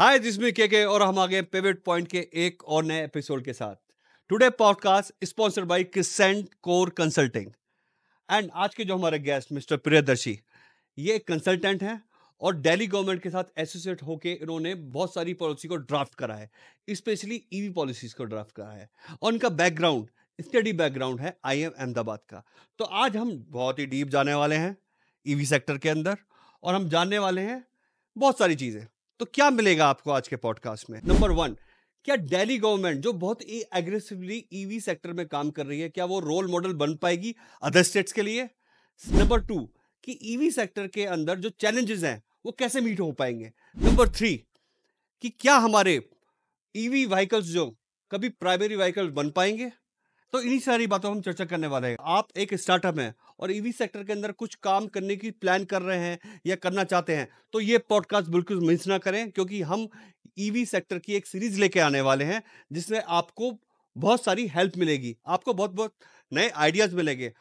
Hi this मी के के और हम आ गए पेवेट पॉइंट के एक और नए एपिसोड के साथ today podcast sponsored by Crescent Core Consulting and आज के जो हमारे गेस्ट मिस्टर प्रियदर्शी ये एक कंसल्टेंट हैं और दिल्ली गवर्नमेंट के साथ एसोसिएट होकर इन्होंने बहुत सारी पॉलिसी को ड्राफ्ट करा है स्पेशली ईवी पॉलिसीज़ को ड्राफ्ट करा है और इनका बैकग्राउंड स्टडी बैकग्राउंड है आई एम अहमदाबाद का तो आज हम बहुत ही डीप जाने वाले हैं ईवी सेक्टर के अंदर और हम जानने वाले हैं बहुत सारी चीज़ें तो क्या मिलेगा आपको आज के पॉडकास्ट में नंबर वन क्या दिल्ली गवर्नमेंट जो बहुत ही एग्रेसिवली ईवी सेक्टर में काम कर रही है क्या वो रोल मॉडल बन पाएगी अदर स्टेट्स के लिए नंबर टू कि ईवी e सेक्टर के अंदर जो चैलेंजेस हैं वो कैसे मीट हो पाएंगे नंबर थ्री कि क्या हमारे ईवी e व्हीकल्स जो कभी प्राइमरी व्हीकल बन पाएंगे तो इन्हीं सारी बातों हम चर्चा करने वाले हैं आप एक स्टार्टअप हैं और ईवी e सेक्टर के अंदर कुछ काम करने की प्लान कर रहे हैं या करना चाहते हैं तो ये पॉडकास्ट बिल्कुल मिस ना करें क्योंकि हम ईवी e सेक्टर की एक सीरीज लेके आने वाले हैं जिसमें आपको बहुत सारी हेल्प मिलेगी आपको बहुत बहुत नए आइडियाज़ मिलेंगे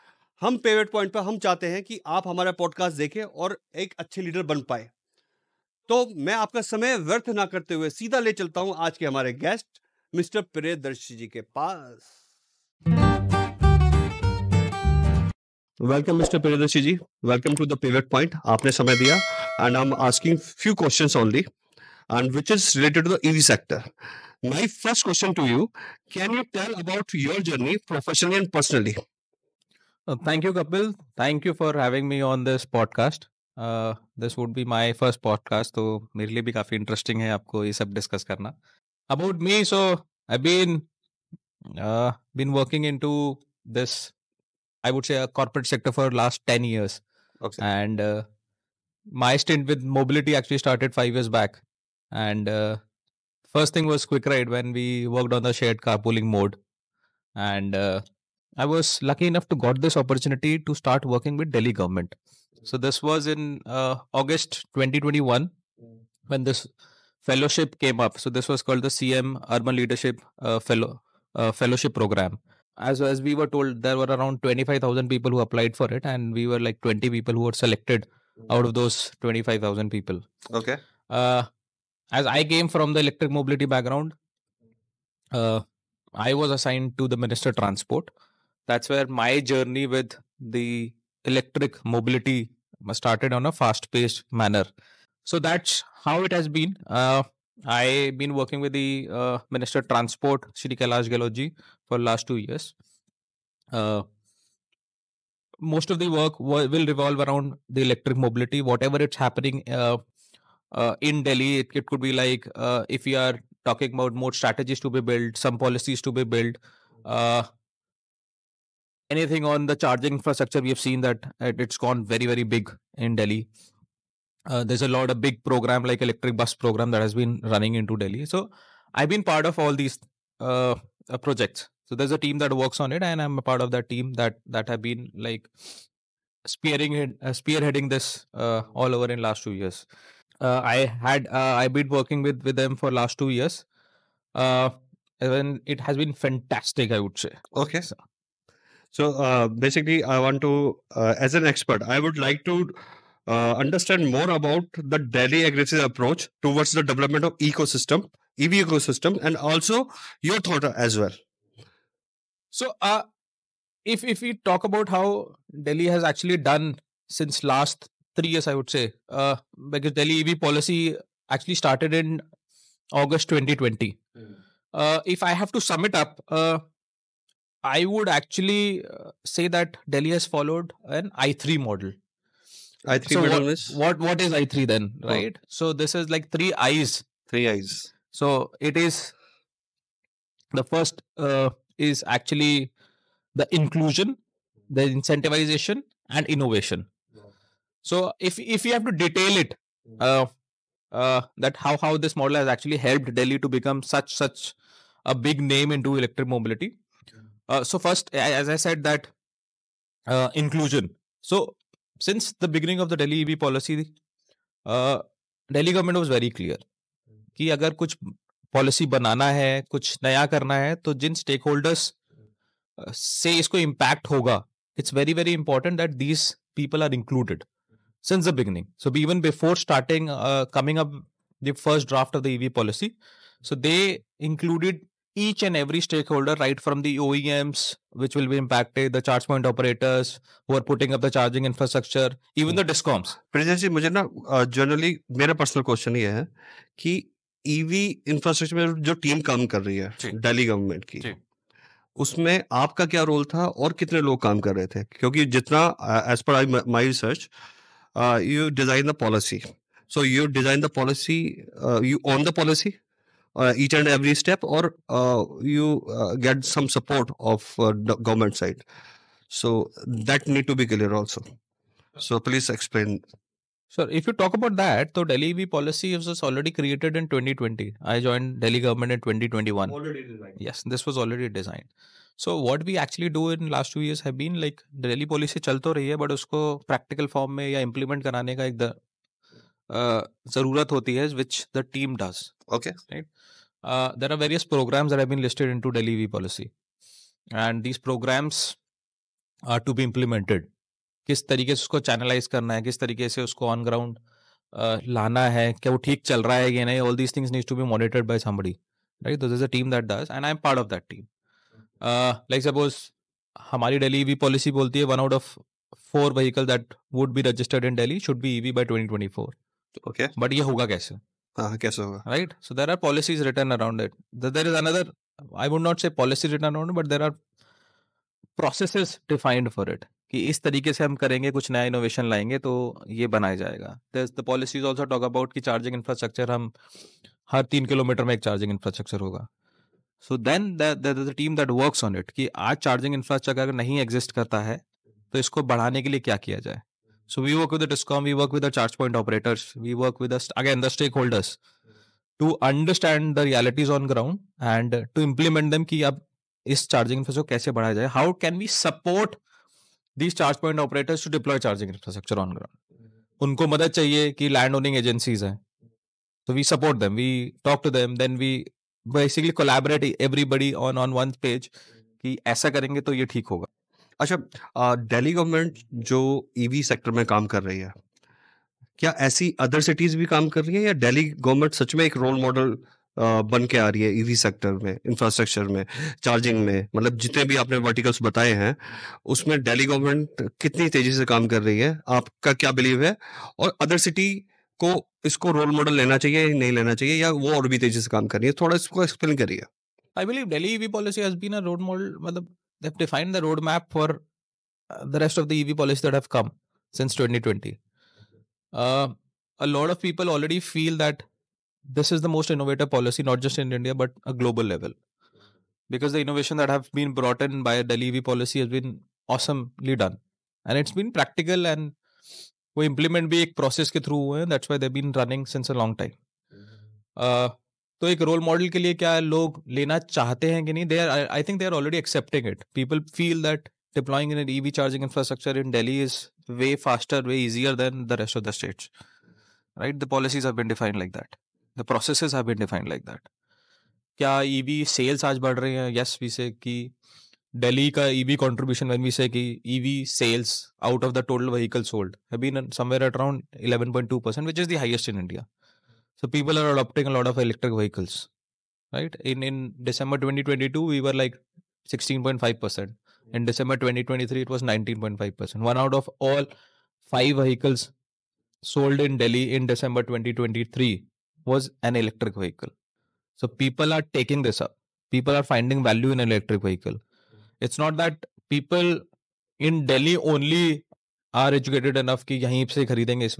हम पेवेट पॉइंट पर हम चाहते हैं कि आप हमारा पॉडकास्ट देखें और एक अच्छे लीडर बन पाए तो मैं आपका समय व्यर्थ ना करते हुए सीधा ले चलता हूं आज के हमारे गेस्ट मिस्टर प्रियदर्शी जी के पास welcome mister Priyadarshi ji welcome to the point आपने समय दिया and I am asking few questions only and which is related to the sector my first question to you can you tell about your journey professionally and personally thank you Kapil thank you for having me on this podcast this would be my first podcast तो मेरे लिए भी काफी interesting है आपको ये सब discuss करना about me so I been been working into this I would say, a corporate sector for last 10 years. Okay. And uh, my stint with mobility actually started five years back. And uh, first thing was Quick Ride when we worked on the shared carpooling mode. And uh, I was lucky enough to got this opportunity to start working with Delhi government. So this was in uh, August 2021 when this fellowship came up. So this was called the CM Urban Leadership uh, Fellow uh, Fellowship Program as as we were told there were around 25000 people who applied for it and we were like 20 people who were selected out of those 25000 people okay uh, as i came from the electric mobility background uh, i was assigned to the minister transport that's where my journey with the electric mobility started on a fast paced manner so that's how it has been uh, I've been working with the uh, Minister Transport, City Kailash Geology for last two years. Uh, most of the work will revolve around the electric mobility, whatever it's happening uh, uh in Delhi. It, it, could be like uh, if we are talking about more strategies to be built, some policies to be built, uh, anything on the charging infrastructure. We have seen that it's gone very, very big in Delhi. Uh, there's a lot of big program like electric bus program that has been running into delhi so i've been part of all these uh, uh, projects so there's a team that works on it and i'm a part of that team that that have been like spearing it, uh, spearheading this uh, all over in last two years i had i've been working with with them for last two years and it has been fantastic i would say okay so, so basically i want to as an expert i would like to uh, understand more about the Delhi aggressive approach towards the development of ecosystem, EV ecosystem, and also your thought as well. So, uh, if if we talk about how Delhi has actually done since last three years, I would say, uh, because Delhi EV policy actually started in August 2020. Mm. Uh, if I have to sum it up, uh, I would actually uh, say that Delhi has followed an I3 model i3 so what, what what is i3 then oh. right oh. so this is like three eyes three eyes so it is the first uh, is actually the inclusion the incentivization and innovation so if if you have to detail it hmm. uh, uh, that how how this model has actually helped delhi to become such such a big name into electric mobility hmm. uh, so first as i said that uh, inclusion so since the beginning of the Delhi EV policy, uh, Delhi government was very clear कि अगर कुछ policy बनाना है कुछ नया करना है तो जिन stake holders uh, से इसको इम्पैक्ट होगा it's very very important that these people are included since the beginning so even before starting coming up the first draft of the EV policy so they included each and every stakeholder, right from the OEMs, which will be impacted, the charge point operators who are putting up the charging infrastructure, even hmm. the discoms. Prajesh ji मुझे ना generally मेरा personal question ये है कि EV infrastructure में जो team काम कर रही है दिल्ली गवर्नमेंट की उसमें आपका क्या रोल था और कितने लोग काम कर रहे थे क्योंकि जितना as per my research you design the policy so you design the policy you on the policy each and every step और you get some support of government side so that need to be clear also so please explain sir if you talk about that तो Delhi V policy is already created in twenty I join Delhi government in 2021 yes this was already design so what we actually do in last two years have been like Delhi policy चल तो रही है but उसको practical form में या implement कराने का एक जरूरत होती है which the team does okay right there are various programs that have been listed into Delhi V policy, and these programs are to be implemented. किस तरीके से उसको चैनलाइज करना है किस तरीके से उसको ऑन ग्राउंड लाना है क्या वो ठीक चल रहा है कि नहीं all these things needs to be monitored by somebody right this is a team that does and I am part of that team like suppose हमारी डेली ईवी पॉलिसी बोलती है one out of four vehicle that would be registered in Delhi should be EV by four okay तो, but ये होगा कैसे हाँ, हाँ कैसे होगा right so there are policies written around it there is another I would not say policy written around but there are processes defined for it कि इस तरीके से हम करेंगे कुछ नया इनोवेशन लाएंगे तो ये बनाया जाएगा the policies also talk about कि चार्जिंग इंफ्रास्ट्रक्चर हम हर तीन किलोमीटर में एक चार्जिंग इंफ्रास्ट्रक्चर होगा so then the team that works on it कि आज चार्जिंग इंफ्रास्ट्रक्चर अगर नहीं एग्जिस्ट करता है तो इसको बढ़ाने के लिए क्या किया जाए So we work with the DISCOM, we work with the charge point operators, we work with the again the stakeholders to understand the realities on ground and to implement them कि अब इस चार्जिंग इंफ्रास्ट्रक्चर कैसे बढ़ाया जाए how can we support these charge point operators to deploy charging infrastructure on ground उनको मदद चाहिए कि लैंड ओनिंग एजेंसीज हैं तो we support them we talk to them then we basically collaborate everybody on on one page कि ऐसा करेंगे तो ये ठीक होगा अच्छा दिल्ली गवर्नमेंट जो ईवी सेक्टर में काम कर रही है क्या ऐसी अदर सिटीज भी काम कर रही है या दिल्ली गवर्नमेंट सच में एक रोल मॉडल बन के आ रही है ईवी सेक्टर में इंफ्रास्ट्रक्चर में चार्जिंग में मतलब जितने भी आपने वर्टिकल्स बताए हैं उसमें दिल्ली गवर्नमेंट कितनी तेजी से काम कर रही है आपका क्या बिलीव है और अदर सिटी को इसको रोल मॉडल लेना चाहिए या नहीं लेना चाहिए या वो और भी तेजी से काम कर रही है थोड़ा इसको एक्सप्लेन करिए I believe Delhi EV policy has been a role model मतलब they have defined the roadmap for uh, the rest of the EV policy that have come since 2020. Uh, a lot of people already feel that this is the most innovative policy, not just in India but a global level, because the innovation that have been brought in by Delhi EV policy has been awesomely done, and it's been practical and we implement the process through. के that's why they've been running since a long time. Mm-hmm. Uh, तो एक role model के लिए क्या लोग लेना चाहते हैं कि नहीं they are I think they are already accepting it people feel that deploying in EV charging infrastructure in Delhi is way faster way easier than the rest of the states right the policies have been defined like that the process have been defined like that क्या EV e sales आज बढ़ रहे हैं yes we say कि दिल्ली का EV contribution when we say that EV sales out of the total vehicle sold have been somewhere at around 11.2 percent which is the highest in India So people are adopting a lot of electric vehicles, right? In in December 2022, we were like 16.5 percent. In mm. December 2023, it was 19.5 percent. One out of all five vehicles sold in Delhi in December 2023 was an electric vehicle. So people are taking this up. People are finding value in electric vehicle. Mm. It's not that people in Delhi only are educated enough कि यहीं से खरीदेंगे इस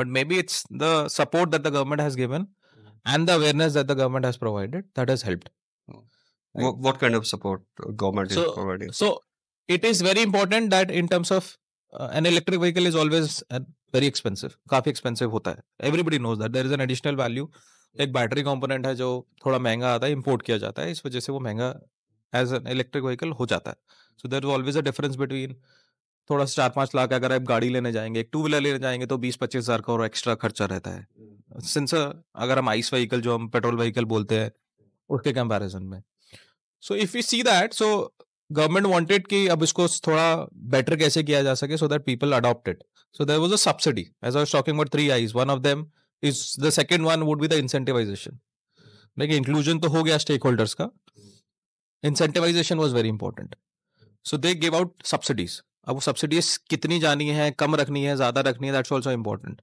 but maybe it's the support that the government has given mm. and the awareness that the government has provided that has helped mm. what, what kind of support government so, is providing so it is very important that in terms of uh, an electric vehicle is always uh, very expensive coffee expensive hota hai. everybody knows that there is an additional value mm. एक battery component है जो थोड़ा महंगा आता है import किया जाता है इस वजह से वो महंगा एज एन इलेक्ट्रिक व्हीकल हो जाता है so there is always a difference between थोड़ा सा चार पाँच लाख अगर आप गाड़ी लेने जाएंगे एक टू व्हीलर लेने जाएंगे तो बीस पच्चीस हज़ार का और एक्स्ट्रा खर्चा रहता है सिंस हम्म। uh, अगर हम आइस व्हीकल जो हम पेट्रोल व्हीकल बोलते हैं उसके कंपेरिजन में so if you see that so government wanted कि अब इसको थोड़ा बेटर कैसे किया जा सके so that people adopted so there was a subsidy as are talking about three I's one of them is the second one would be the incentivisation देखिए inclusion तो हो गया स्टेक होल्डर्स का incentivisation was very important so they give out subsidies अब वो subsidies कितनी जानी है कम रखनी है ज़्यादा रखनी है दैट्स ऑल्सो इम्पोर्टेंट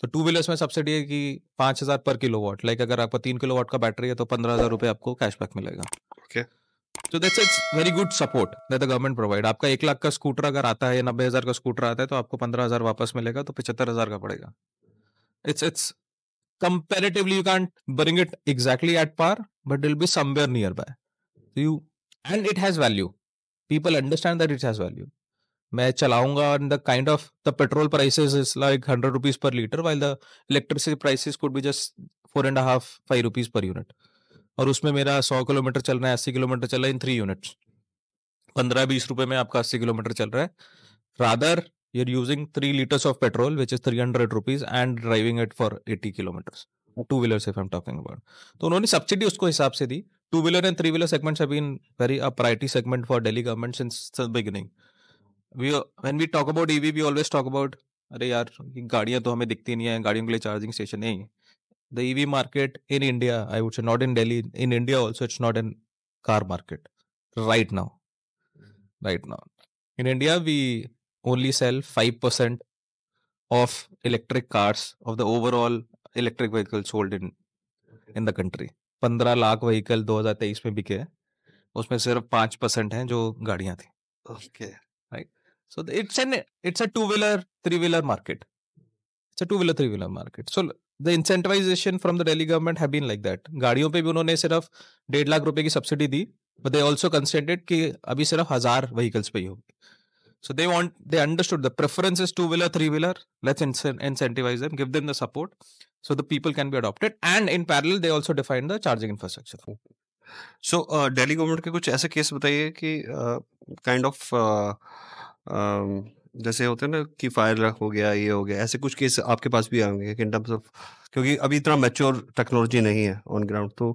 तो टू व्हीलर्स में सब्सिडी है कि पाँच हज़ार पर किलो वॉट लाइक अगर आपका तीन किलो वॉट का बैटरी है तो पंद्रह हज़ार रुपए आपको कैशबैक मिलेगा ओके तो that's it's very good support that the government provide आपका एक लाख का स्कूटर अगर आता है या नब्बे हज़ार का स्कूटर आता है तो आपको पंद्रह हज़ार वापस मिलेगा तो पचहत्तर हज़ार का पड़ेगा it's it's comparatively you can't bring it exactly at par but will be somewhere near by you and it has value people understand that it has value मैं चलाऊंगा in the kind of the petrol prices is like hundred rupees per litre while the electricity prices could be just four and half five rupees per unit और उसमें मेरा सौ kilometre चल रहा है अस्सी किलोमीटर चल रहा है इन थ्री यूनिट्स पंद्रह बीस रुपए में आपका अस्सी किलोमीटर चल रहा है rather you're using three litres of petrol which is three hundred rupees and driving it for eighty kilometres two wheeler if I am talking about तो उन्होंने सब्सिडी उसको हिसाब से दी two wheeler and three wheeler segments have been very a priority segment for Delhi government since the beginning we when we talk about EV we always talk about अरे यार गाड़ियां तो हमें दिखती नहीं है गाड़ियों के लिए चार्जिंग स्टेशन नहीं the EV market in India I would say not in Delhi in India also it's not an car market right now right now in india we only sell 5% of electric cars of the overall electric vehicles sold in in the country 15 lakh vehicle 2023 में बिके उसमें सिर्फ पांच percent हैं जो गाड़ियां थी okay right So it's an it's a two-wheeler, three-wheeler market. It's a two-wheeler, three-wheeler market. So the incentivization from the Delhi government have been like that. गाड़ियों पे भी उन्होंने सिर्फ डेढ़ लाख रुपए की सब्सिडी दी, but they also considered कि अभी सिर्फ हजार vehicles पे ही होंगे. So they want they understood the preferences is two-wheeler, three-wheeler. Let's incentivize them, give them the support, so the people can be adopted. And in parallel, they also define the charging infrastructure. So uh, Delhi government के कुछ ऐसे case बताइए कि kind of uh, जैसे होते हैं ना कि फायर लग हो गया ये हो गया ऐसे कुछ केस आपके पास भी आएंगे इन टर्म्स ऑफ क्योंकि अभी इतना मैच्योर टेक्नोलॉजी नहीं है ऑन ग्राउंड तो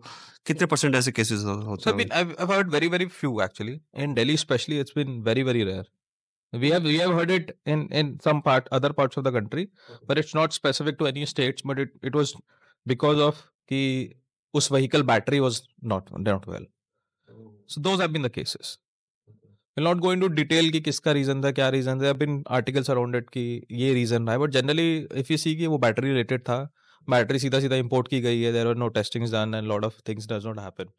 कितने परसेंट ऐसे केसेस होते हैं I have heard very very few actually in Delhi specially it's been very very rare we have we have heard it in in some part other parts of the country but it's not specific to any states but it it was because of कि उस vehicle battery was not not well so those have been the cases will not going to detail कि किसका reason था क्या reason था अब इन articles arounded कि ये रीजन रहा है but generally if you see कि वो बैटरी रिलेटेड था बैटरी सीधा सीधा इंपोर्ट की गई है there are no testing done lot of things does not happen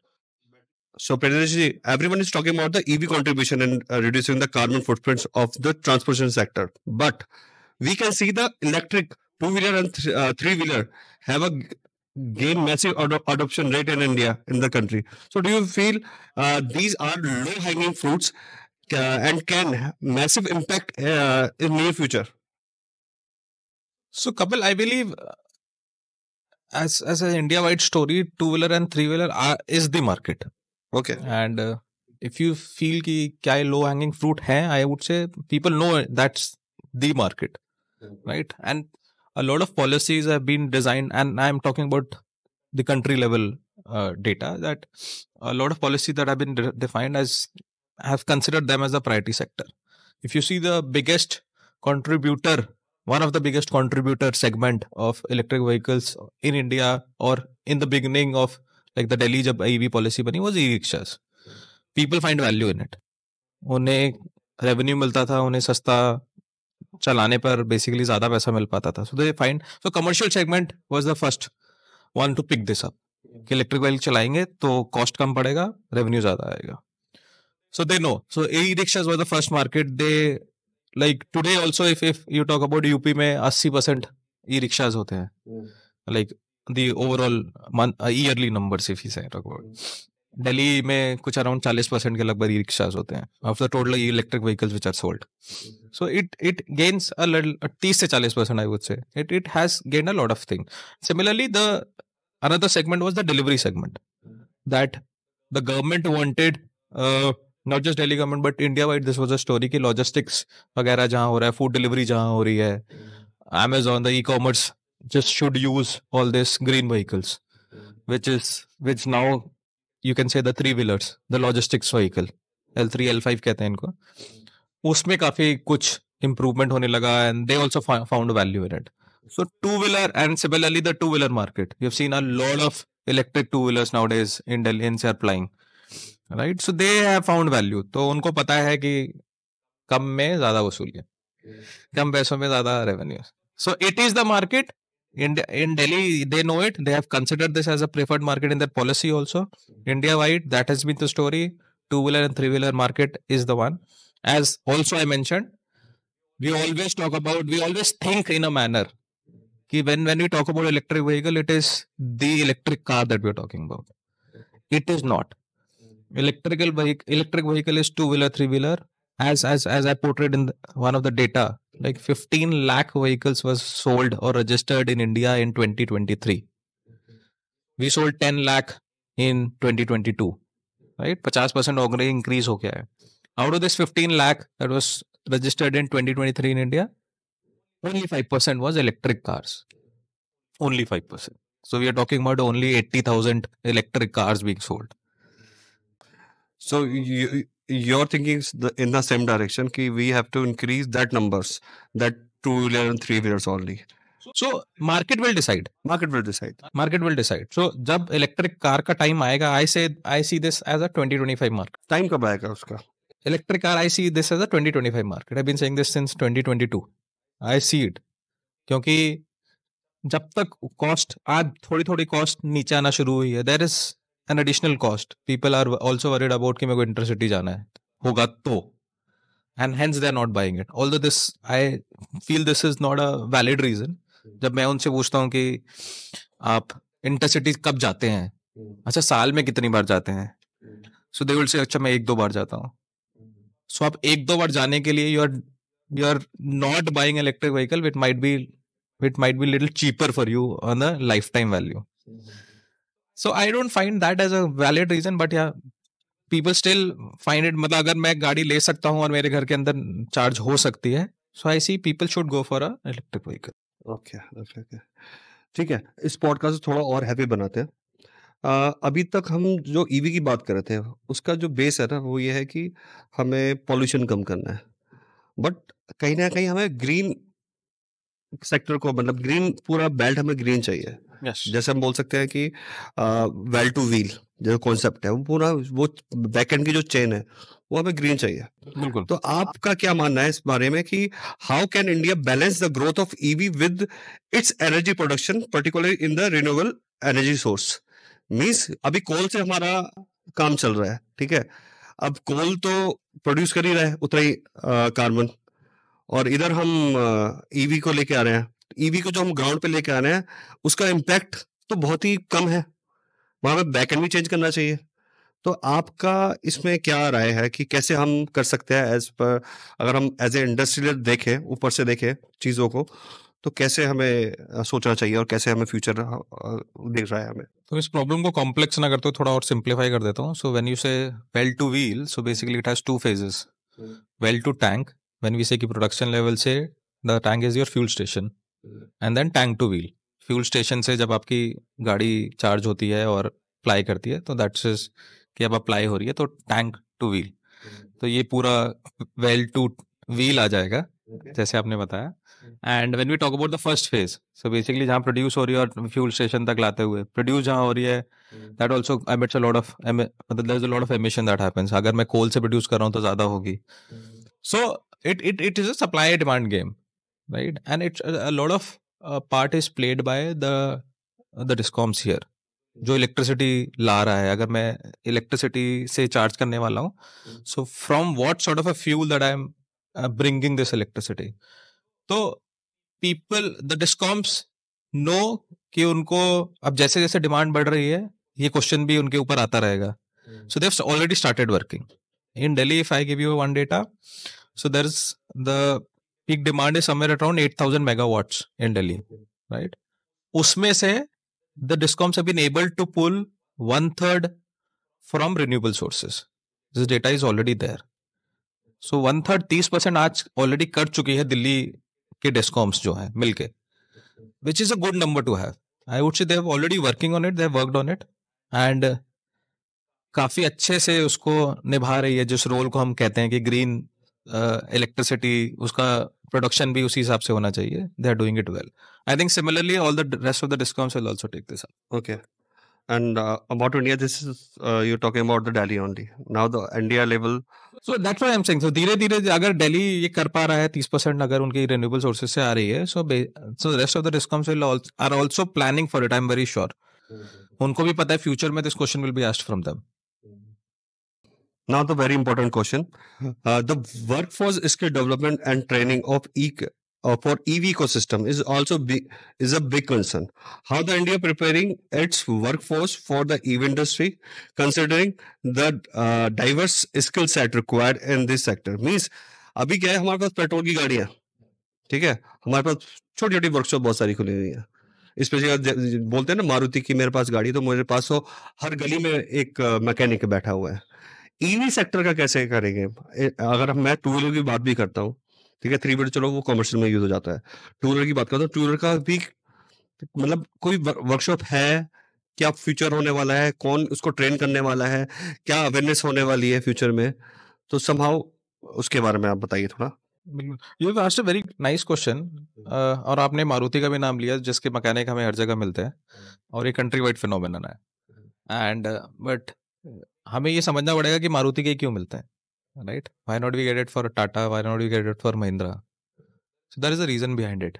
So, Pradesh, ji, everyone is talking about the EV contribution and uh, reducing the carbon footprints of the transportation sector. But we can see the electric two-wheeler and th- uh, three-wheeler have a g- gain massive ad- adoption rate in India in the country. So, do you feel uh, these are low-hanging fruits Uh, and can have massive impact uh, in near future. So, Kapil, I believe uh, as as an India wide story, two wheeler and three wheeler is the market. Okay. And uh, if you feel कि क्या low hanging fruit I would say people know that's the market, mm-hmm. right? And a lot of policies have been designed, and I'm talking about the country level uh, data that a lot of policies that have been de- defined as have considered them as a priority sector. If you see the biggest contributor, one of the biggest contributor segment of electric vehicles in India or in the beginning of like the Delhi jab EV policy bani was e-rickshaws. People find value in it. unhe revenue milta tha unhe sasta चलाने पर basically ज्यादा पैसा मिल पाता था so they find so commercial segment was the first one to pick this up कि electric vehicle चलाएंगे तो कॉस्ट कम पड़ेगा रेवेन्यू ज्यादा आएगा so they know so e-rickshaws were the first market they like today also if if you talk about up mein 80% e-rickshaws hote hain hmm. like the overall month, uh, yearly numbers if you say talk about hmm. delhi mein kuch around 40% ke lagbhar e-rickshaws hote hain of total electric vehicles which are sold hmm. so it it gains a little uh, 30 se 40% i would say it it has gained a lot of thing similarly the another segment was the delivery segment that the government wanted uh, not just Delhi government but India wide this was a story की logistics वगैरह जहाँ हो रहा है food delivery जहाँ हो रही है Amazon the ecommerce just should use all this green vehicles which is which now you can say the wheelers the logistics vehicle L three L five कहते हैं इनको hmm. उसमें काफी कुछ इंप्रूवमेंट होने लगा and they also found value in it so two wheeler and similarly the two wheeler market you seen a Lord of electric two wheelers nowadays in Delhi in sir plying right so they have found value तो उनको पता है कि कम में ज्यादा वसूल है hmm. कम पैसों में ज्यादा revenue so it is the market in in delhi they know it they have considered this as a preferred market in their policy also hmm. india wide that has been the story two wheeler and three wheeler market is the one as also i mentioned we always talk about we always think in a manner when when we talk about electric vehicle it is the electric car that we are talking about it is not electrical vehicle electric vehicle is two wheeler three wheeler as as as i portrayed in the, one of the data like 15 lakh vehicles was sold or registered in india in 2023 we sold 10 lakh in 2022 right 50% already increase ho hai out of this 15 lakh that was registered in 2023 in india only 5% was electric cars only 5% so we are talking about only 80000 electric cars being sold so you, your thinking is in the same direction ki we have to increase that numbers, that two wheeler and three wheelers only. So market will decide market will decide market will decide so जब electric car का time आएगा I say I see this as a 2025 market time कब आएगा उसका electric car I see this as a 2025 market I been saying this since 2022 I see it क्योंकि जब तक cost आज थोड़ी थोड़ी कॉस्ट नीचे आना शुरू हुई है there is an additional cost people are also worried about कि मेरे को इंटरसिटी जाना है होगा तो and hence they are not buying it all this I feel this is not a valid reason जब मैं उनसे पूछता हूँ कि आप इंटरसिटी कब जाते हैं अच्छा साल में कितनी बार जाते हैं सो दे विल से अच्छा मैं एक दो बार जाता हूँ सो so, आप एक दो बार जाने के लिए you are you are not buying electric vehicle with might be with might be little cheaper for you on a life time value so I don't find that as a valid reason but yeah people still find it मतलब अगर मैं गाड़ी ले सकता हूँ और मेरे घर के अंदर चार्ज हो सकती है so I see people should go for a electric vehicle okay okay ठीक है इस पॉडकास्ट को थोड़ा और हैवी बनाते हैं uh, अभी तक हम जो ईवी e की बात कर रहे थे उसका जो बेस है ना वो ये है कि हमें पॉल्यूशन कम करना है बट कहीं ना कहीं हमें ग्रीन सेक्टर को मतलब ग्रीन पूरा बेल्ट हमें ग्रीन चाहिए जैसे हम बोल सकते हैं कि वेल टू व्हील जो कॉन्सेप्ट है वो पूरा वो बैकएंड की जो चेन है वो हमें ग्रीन चाहिए बिल्कुल तो आपका क्या मानना है इस बारे में कि how can India balance the growth of EV with its energy production particularly in the renewable energy source means अभी कोल से हमारा काम चल रहा है ठीक है अब कोल तो प्रोड्यूस कर ही रहा है उतना ही कार्बन और इधर हम ईवी e को लेके आ रहे हैं ईवी e को जो हम ग्राउंड पे लेके आ रहे हैं उसका इम्पैक्ट तो बहुत ही कम है वहाँ पे बैक एंड भी चेंज करना चाहिए तो आपका इसमें क्या राय है कि कैसे हम कर सकते हैं एज पर अगर हम एज ए इंडस्ट्रियल देखें ऊपर से देखें चीज़ों को तो कैसे हमें सोचना चाहिए और कैसे हमें फ्यूचर दिख रहा है हमें तो इस प्रॉब्लम को कॉम्प्लेक्स ना करते तो हुए थोड़ा और सिंप्लीफाई कर देता हूँ so when you say well to wheel so basically it has two phases well to tank when we say कि प्रोडक्शन लेवल से the tank is your fuel station and then tank to wheel fuel station से जब आपकी गाड़ी charge होती है और apply करती है तो दैट्स इज कि अब अप्लाई हो रही है तो टैंक टू व्हील तो ये पूरा वेल टू व्हील आ जाएगा okay. जैसे आपने बताया and when we talk about the first phase so basically जहाँ प्रोड्यूस हो रही है और फ्यूल स्टेशन तक लाते हुए प्रोड्यूस जहाँ हो रही है that also emits a lot of मतलब there is a lot of emission that happens अगर मैं कोल से प्रोड्यूस कर रहा हूँ तो ज़्यादा होगी so it it it is a supply demand game right? And it's a, uh, a lot of uh, part is played by the uh, the discoms here. Hmm. जो इलेक्ट्रिसिटी ला रहा है अगर मैं इलेक्ट्रिसिटी से चार्ज करने वाला हूँ so from what sort of a fuel that I am bringing this electricity तो पीपल द डिस्कॉम्स नो कि उनको अब जैसे जैसे डिमांड बढ़ रही है ये क्वेश्चन भी उनके ऊपर आता रहेगा so they've already started working in Delhi if I give you one data so there is the peak demand is somewhere around at 8000 megawatts in Delhi right उसमें से the discoms have been able to pull one third from renewable sources this data is already there so one third तीस percent आज already कर चुकी है दिल्ली के discoms जो है मिलके which is a good number to have I would say they've already working on it they've worked on it and काफी अच्छे से उसको निभा रही है जिस रोल को हम कहते हैं कि ग्रीन इलेक्ट्रिसिटी उसका प्रोडक्शन भी उसी हिसाब से होना चाहिए they are doing it well I think similarly all the rest of the discoms will also take this up okay and uh, about India, this is uh, you're talking about the Delhi only. Now the India level. So that's why I'm saying. So धीरे धीरे अगर Delhi ये कर पा रहा है तीस percent अगर उनकी renewable sources से आ रही है so so rest of the discoms will also, are also planning for it. I'm very sure. उनको भी पता है फ्यूचर में this question will be asked from them now the very important question hmm. uh, the workforce skill development and training of e uh, for ev ecosystem is also big, is a big concern how the india preparing its workforce for the ev industry considering the uh, diverse skill set required in this sector means अभी क्या है हमारे पास petrol की गाड़ियाँ ठीक है हमारे पास छोटी छोटी वर्कशॉप बहुत सारी खुली हुई हैं स्पेशली बोलते हैं ना मारुति की मेरे पास गाड़ी तो मेरे पास हो हर गली में एक मैकेनिक uh, बैठा हुआ है ईवी सेक्टर का कैसे करेंगे अगर मैं टू व्हीलर की बात भी करता हूँ ठीक है थ्री व्हीलर चलो वो कॉमर्शियल में यूज हो जाता है टू व्हीलर की बात करता हूँ टू व्हीलर का भी मतलब कोई वर्कशॉप है क्या फ्यूचर होने वाला है कौन उसको ट्रेन करने वाला है क्या अवेयरनेस होने वाली है फ्यूचर में तो संभाव उसके बारे में आप बताइए थोड़ा you asked hmm. A very nice question और आपने मारुति का भी नाम लिया जिसके मकैनिक हमें हर जगह मिलते हैं हम्म। और ये कंट्री वाइड फिनोमिनन है एंड हम्म। बट हमें ये समझना पड़ेगा कि मारुति के क्यों मिलते हैं right why not we get it for Tata why not we get it for Mahindra so that is the reason behind it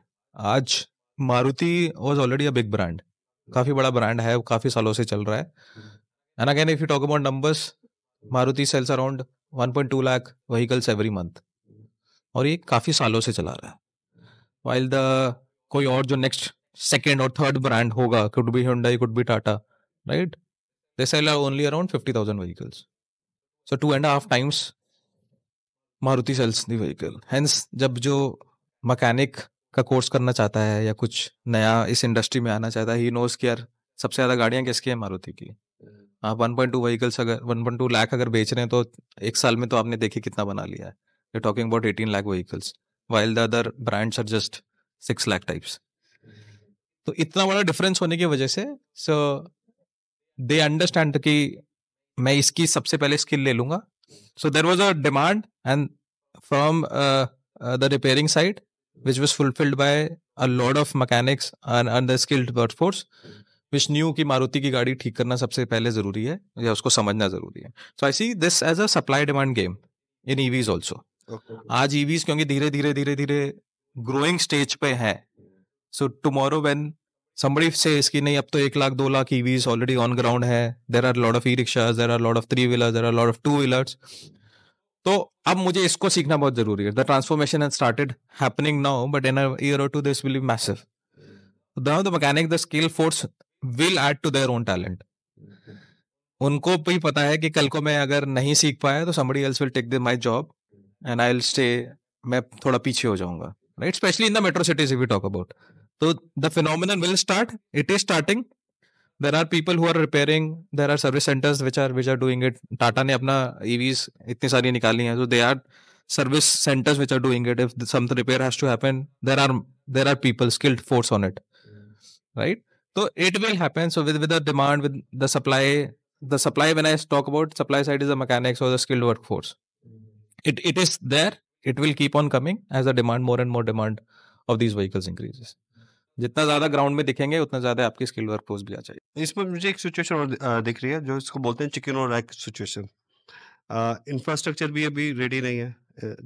आज Maruti was already a big brand काफी बड़ा ब्रांड है काफी सालों से चल रहा है and again if you talk about numbers Maruti sales around 1.2 lakh vehicles every month और ये काफी सालों से चला रहा है वाइल द कोई और जो नेक्स्ट सेकेंड और थर्ड ब्रांड होगा could be Hyundai could be Tata right they sell only around 50000 vehicles so two and a half times Maruti sells the vehicle. Hence, जब जो mechanic का कोर्स करना चाहता है या कुछ नया इस इंडस्ट्री में आना चाहता है ही नोज कि यार सबसे ज़्यादा गाड़ियाँ किसकी है मारुति की हम्म। आप 1.2 व्हीकल्स अगर 1.2 लाख अगर बेच रहे हैं तो एक साल में तो आपने देखे कितना बना लिया है you talking about 18 lakh vehicles while the other brands are just six lakh types तो इतना बड़ा डिफरेंस होने की वजह से सो दे अंडरस्टैंड कि मैं इसकी सबसे पहले स्किल ले लूंगा so there was a demand and from the repairing side which was fulfilled by a Lord of mechanics and the skilled force which new की मारुति की गाड़ी ठीक करना सबसे पहले जरूरी है या उसको समझना जरूरी है so I see this as a supply demand game in EVs also आज ईवीज e क्योंकि धीरे धीरे धीरे धीरे ग्रोइंग स्टेज पे है so tomorrow when somebody says कि नहीं अब तो एक लाख दो lakh EVs already on ground है there are a lot of e-rickshaws there are a lot of three wheelers there are a lot of two wheelers तो अब मुझे इसको सीखना बहुत जरूरी है the transformation has started happening now but in year और two this will be massive the mechanic the skill force will add to their own talent उनको भी पता है कि कल को मैं अगर नहीं सीख पाया तो somebody else will take the my job and I will stay मैं थोड़ा पीछे हो जाऊंगा right specially in the metro cities if you talk about So the phenomenon will start. It is starting. There are people who are repairing. There are service centers which are which are doing it. Tata ने अपना EVs इतनी सारी निकाली हैं. So they are service centers which are doing it. If some repair has to happen, there are there are people skilled force on it, hmm. right? So it will happen. So with with the demand, with the supply, the supply. When I talk about supply side, is the mechanics or the skilled workforce. Hmm. It it is there. It will keep on coming as the demand more and more demand of these vehicles increases. जितना ज्यादा ground में दिखेंगे उतना ज्यादा आपकी skill work pose भी आ जाएगी इसमें मुझे एक सिचुएशन और दिख रही है जो इसको बोलते हैं चिकन और एग सिचुएशन इंफ्रास्ट्रक्चर भी अभी रेडी नहीं है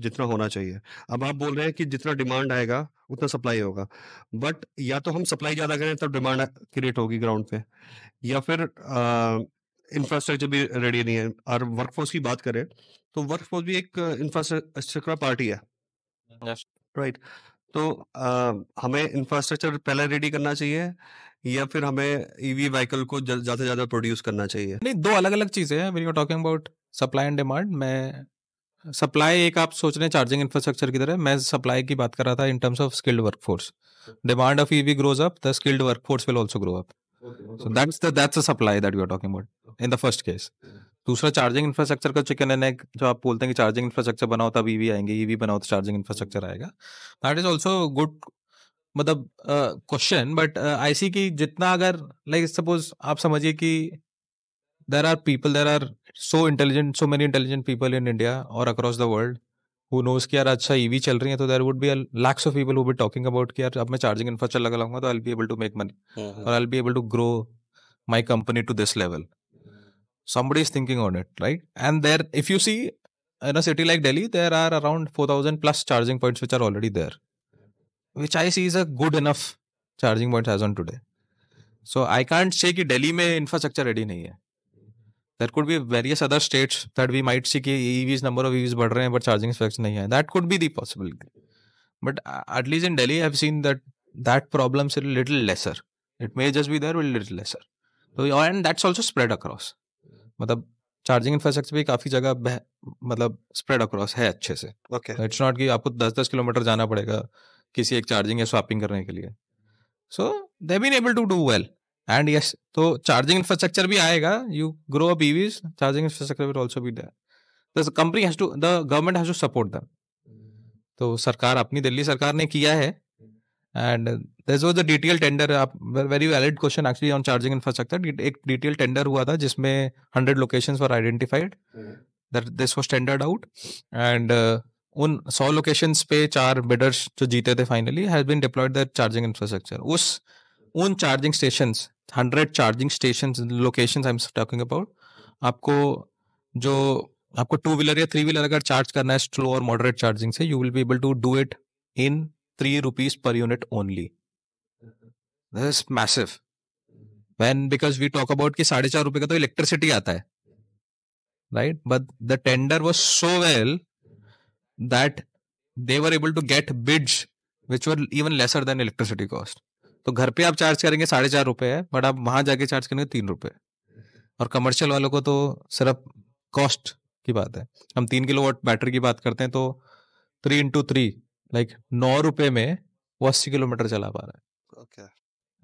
जितना होना चाहिए अब आप बोल रहे हैं कि जितना डिमांड आएगा उतना सप्लाई होगा बट या तो हम सप्लाई ज़्यादा करें तो डिमांड क्रिएट होगी ग्राउंड पे या फिर इंफ्रास्ट्रक्चर भी रेडी नहीं है और वर्कफोर्स की बात करें तो वर्कफोर्स भी एक इंफ्रास्ट्रक्चर पार्टी है राइट yes. right. तो आ, हमें इंफ्रास्ट्रक्चर पहले रेडी करना चाहिए या फिर हमें ईवी e व्हीकल को ज़्यादा से ज़्यादा प्रोड्यूस करना चाहिए नहीं दो अलग अलग चीज़ें हैं we talking about supply and demand मैं सप्लाई एक आप सोच रहे हैं चार्जिंग इंफ्रास्ट्रक्चर की तरह मैं सप्लाई की बात कर रहा था in terms of skilled workforce demand of EV grows up the skilled workforce will also grow up so that's that's a supply that we are talking about in the first case दूसरा charging infrastructure का chicken and egg जो आप बोलते हैं कि charging infrastructure बनाओ तब EV आएंगे ईवी बनाओ तो चार्जिंग इंफ्रास्ट्रक्चर आएगा दैट इज ऑल्सो गुड मतलब क्वेश्चन बट आई सी की जितना अगर लाइक सपोज आप समझिए कि there are people there are so intelligent so many intelligent people in India और across the world who knows की यार अच्छा ईवी e चल रही है तो there would be lakhs of people who be talking about की यार अब मैं चार्जिंग इंफ्रास्ट्रक्चर लगा लाऊंगा तो I be able to make money और I be able to grow my company to this level somebody is thinking on it right and there if you see in a city like delhi there are around 4000 plus charging points which are already there which i see is a good enough charging points as on today so i can't say ki delhi mein infrastructure ready nahi hai there could be various other states that we might see ki evs number of evs बढ़ रहे but charging infrastructure नहीं है that could be the possibility but uh, at least in delhi i have seen that that problem is a little lesser it may just be there but a little lesser so and that's also spread across मतलब charging infrastructure भी काफ़ी जगह मतलब spread across है अच्छे से okay it's not कि आपको दस दस किलोमीटर जाना पड़ेगा किसी एक चार्जिंग या स्वापिंग करने के लिए so they been able to do well and yes तो चार्जिंग इंफ्रास्ट्रक्चर भी आएगा you grow up EVs charging infrastructure will also be there the company has to the government has to support them तो सरकार अपनी दिल्ली सरकार ने किया है and this was a detail tender आप very valid question actually on charging infrastructure एक detail tender हुआ था जिसमें hundred location for identified this was standard out and उन सौ लोकेशन पे चार बिडर्स जो जीते थे finally has been deployed the charging infrastructure उस उन charging station hundred charging station location I am talking about आपको जो आपको टू व्हीलर या थ्री व्हीलर अगर चार्ज करना है स्लो और मॉडरेट चार्जिंग से you will be able to do it in 3 rupees per unit only. This is massive. When, because we talk about कि साढ़े चार रुपए का तो इलेक्ट्रिसिटी आता है right but the tender was so well that they were able to get bids which were even lesser than electricity cost तो घर पे आप चार्ज करेंगे साढ़े चार रुपए है बट आप वहां जाके चार्ज करेंगे तीन रुपए और कमर्शियल वालों को तो सिर्फ कॉस्ट की बात है हम तीन किलो वॉट बैटरी की बात करते हैं तो थ्री इंटू थ्री लाइक नौ रुपए में वो अस्सी किलोमीटर चला पा रहा है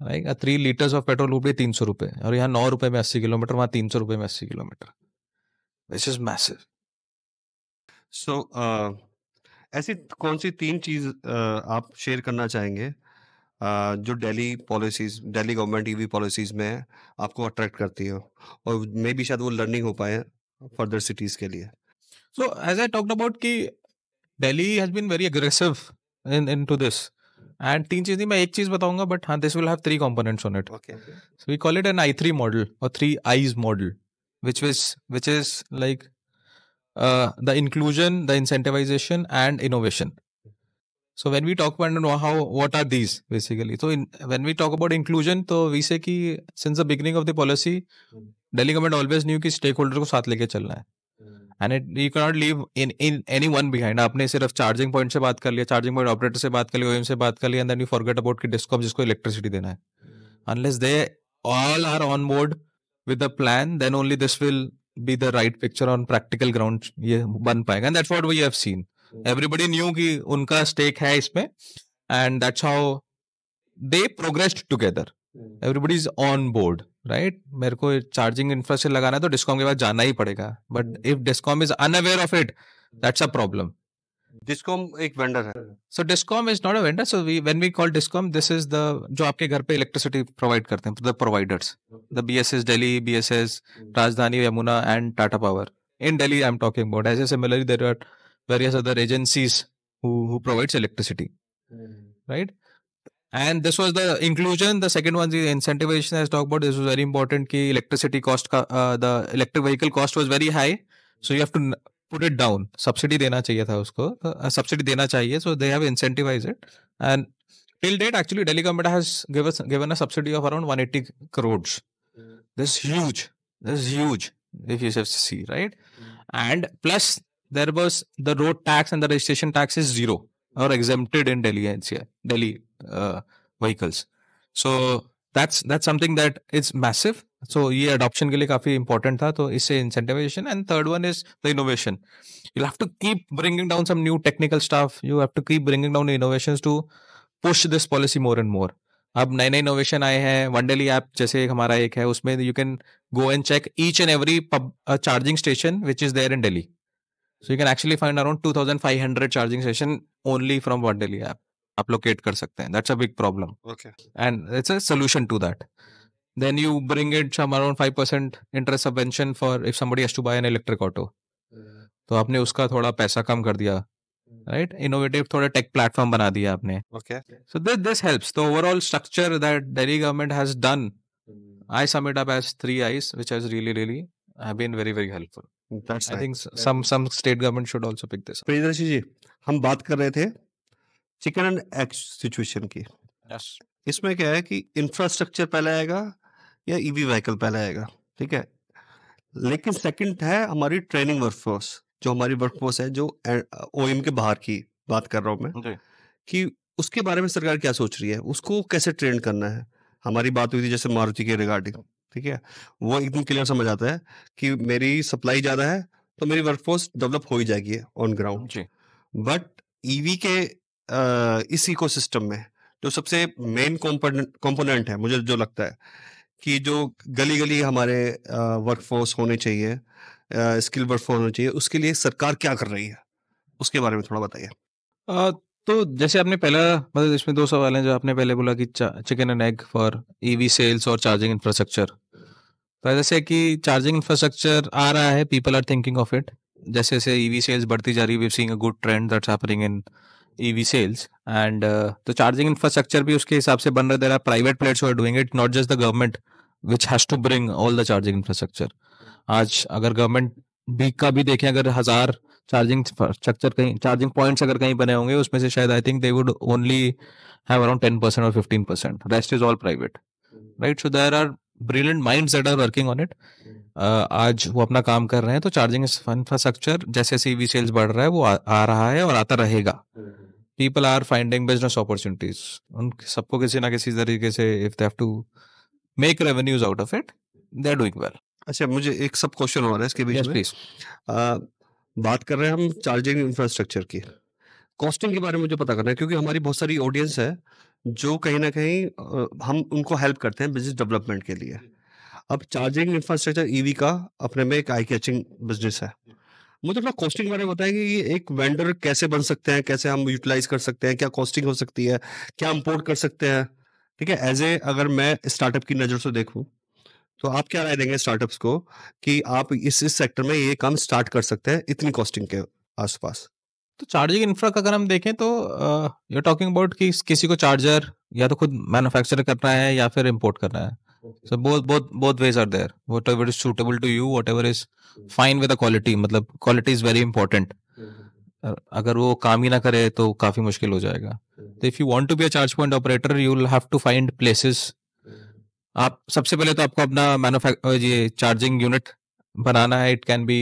like three litres of petrol उपड़ी तीन सौ रुपए और यहाँ नौ रुपए में अस्सी किलोमीटर वहां तीन सौ रुपए में अस्सी kilometre this is massive so ऐसी कौन सी तीन चीज uh, आप शेयर करना चाहेंगे uh, जो Delhi policies Delhi government EV policies में आपको अट्रैक्ट करती हो और मे भी शायद वो लर्निंग हो पाए फर्दर सिटीज के लिए so as I talked about की Delhi has been very aggressive into this, and and तीन चीज नहीं मैं एक चीज बताऊंगा बट हाँ this will have three components on it so we call it an I three model और three I's model which is which is like uh, the inclusion the incentivization and innovation so when we talk about how what are these basically so when we talk about inclusion so we say ki since the beginning of the policy hmm. delhi government always knew ki stakeholder ko sath leke chalna hai and it you cannot leave in in any one behind आपने सिर्फ charging point से बात कर लिया charging point operator से बात कर लिया ओएम e से बात कर लिया एंड यू फॉरगेट अबाउट की डिस्कॉम जिसको इलेक्ट्रिसिटी देना है unless they all are on board with a plan then only this will be the right picture on practical ground ये बन पाएगा and that's what we have seen everybody knew कि उनका stake है इसमें and that's how they progressed together everybody is on board right मेरे को charging infrastructure लगाना है तो डिस्कॉम के पास जाना ही पड़ेगा but if discom is unaware of it that's a problem discom एक वेंडर है so discom is not a vendor so we when we call discom this is the जो आपके घर पे इलेक्ट्रिसिटी प्रोवाइड करते हैं the providers the BSES Delhi BSES Rajdhani Yamuna and Tata power in Delhi I am talking about as a there are are various other agencies who provides electricity, mm. right? and this was the inclusion the second one the incentivization i talked about this was very important key electricity cost uh, the electric vehicle cost was very high so you have to put it down subsidy dena chahiye tha usko uh, uh, subsidy dena chahiye so they have incentivized it and till date actually delhi government has given given a subsidy of around 180 crores hmm. this is huge this is huge if you have to see right hmm. and plus there was the road tax and the registration tax is zero or exempted in delhi NCR, delhi Uh, vehicles. So that's that's something that is massive. So ये adoption के लिए काफी important था तो इससे incentivization and third one is the innovation you have to keep bringing down some new technical staff you have to keep bringing down innovations to push this policy more and more. अब नए नए innovation आए हैं one daily app जैसे एक हमारा एक है उसमें you can go and check each and every charging station which is there in Delhi can actually find around two thousand 2,500 hundred charging station only from Delhi app आप लोकेट कर सकते हैं that's a big problem okay and it's a solution to that then you bring it some around five percent interest subvention for if somebody has to buy an electric auto hmm. तो आपने उसका थोड़ा पैसा कम कर दिया right hmm. right? Innovative थोड़ा tech platform बना दिया आपने okay so this this helps the overall structure that Delhi government has done I sum it up as three I's which has really really have been very very helpful That's I right. think some some state government should also pick this. Priyadarshi ji, हम बात कर रहे थे chicken and egg situation की yes. इसमें क्या है कि इंफ्रास्ट्रक्चर पहले आएगा या ईवी e व्हीकल पहले आएगा ठीक है लेकिन सेकंड है हमारी ट्रेनिंग वर्कफोर्स जो हमारी वर्कफोर्स है जो ओ के बाहर की बात कर रहा हूँ मैं कि उसके बारे में सरकार क्या सोच रही है उसको कैसे ट्रेन करना है हमारी बात हुई थी जैसे मारुति के रिगार्डिंग ठीक है वो एकदम क्लियर समझ आता है कि मेरी सप्लाई ज़्यादा है तो मेरी वर्कफोर्स डेवलप हो ही जाएगी ऑन ग्राउंड बट ईवी के इस इकोसिस्टम में जो सबसे मेन कंपोनेंट है मुझे जो लगता है कि जो गली गली हमारे वर्कफोर्स होने चाहिए स्किल वर्कफोर्स होने चाहिए उसके लिए सरकार क्या कर रही है उसके बारे में थोड़ा बताइए तो जैसे आपने पहला मतलब इसमें दो सवाल हैं जो आपने पहले बोला कि chicken and egg for EV sales और चार्जिंग इंफ्रास्ट्रक्चर तो जैसे कि चार्जिंग इंफ्रास्ट्रक्चर आ रहा है people are thinking of it जैसे जैसे ईवी सेल्स बढ़ती जा रही है we seeing a good trend that's happening in EV sales and तो चार्जिंग इंफ्रास्ट्रक्चर भी उसके हिसाब से बन रहा है there are private players who are doing it not just the government which has to bring all आज अगर गवर्नमेंट बी का भी देखें अगर हजार चार्जिंग स्ट्रक्चर कहीं चार्जिंग पॉइंट्स अगर कहीं बने होंगे उसमें से शायद I think they would only have around ten percent और fifteen percent rest is all private right so there are brilliant minds that are working on it आज वो अपना काम कर रहे हैं तो चार्जिंग इंफ्रास्ट्रक्चर जैसे जैसे ईवी सेल्स बढ़ रहा है वो आ, आ रहा है और आता रहेगा people are finding business opportunities उन सबको किसी ना किसी तरीके से if they have to make revenues out of it they are doing well अच्छा मुझे एक सब क्वेश्चन हो रहा है इसके बीच yes, में आ, बात कर रहे हैं हम चार्जिंग इंफ्रास्ट्रक्चर की कॉस्टिंग के बारे में मुझे पता करना है क्योंकि हमारी बहुत सारी ऑडियंस है जो कहीं ना कहीं हम उनको हेल्प करते हैं बिजनेस डेवलपमेंट के लिए अब चार्जिंग इंफ्रास्ट्रक्चर ईवी का अपने में एक आई कैचिंग बिजनेस है मुझे अपना कॉस्टिंग बारे में बताएं कि ये एक वेंडर कैसे बन सकते हैं कैसे हम यूटिलाइज कर सकते हैं क्या कॉस्टिंग हो सकती है क्या इम्पोर्ट कर सकते हैं ठीक है एज ए अगर मैं स्टार्टअप की नज़र से देखूँ तो आप क्या राय देंगे स्टार्टअप्स को कि आप इस इस सेक्टर में ये काम स्टार्ट कर सकते हैं इतनी कॉस्टिंग के आसपास तो चार्जिंग इंफ्रा का अगर हम देखें तो यू टॉकिंग अबाउट कि किसी को चार्जर या तो खुद मैन्युफैक्चर करना है या फिर इम्पोर्ट करना है okay. so both both both ways are there whatever is suitable to you whatever is hmm. fine with the quality मतलब quality is very important hmm, hmm, अगर वो काम ही ना करे तो काफी मुश्किल हो जाएगा तो if you want to be a charge point operator you will have to find places आप सबसे पहले तो आपको अपना मैनुफैक्चर ये चार्जिंग यूनिट बनाना है it can be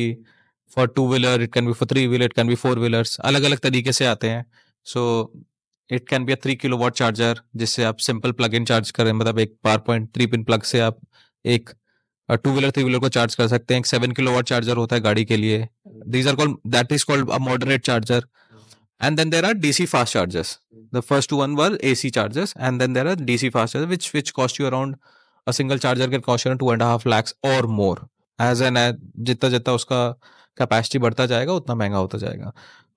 for two wheeler it can be for three wheeler it can be four wheelers अलग अलग तरीके से आते हैं so so, it can be a three kilowatt charger जिससे आप सिंपल प्लग इन चार्ज करें मतलब एक power point three pin plug से आप एक टू व्हीलर थ्री व्हीलर को चार्ज कर सकते हैं सेवन किलो वॉट चार्जर होता है गाड़ी के लिए these are called that is called a moderate charger and then there are D C fast chargers the first one were A C chargers and then there are D C fast charger which which cost you around a single charger can cost two and half lakhs और more as an as जितना जितना उसका capacity बढ़ता जाएगा उतना महंगा होता जाएगा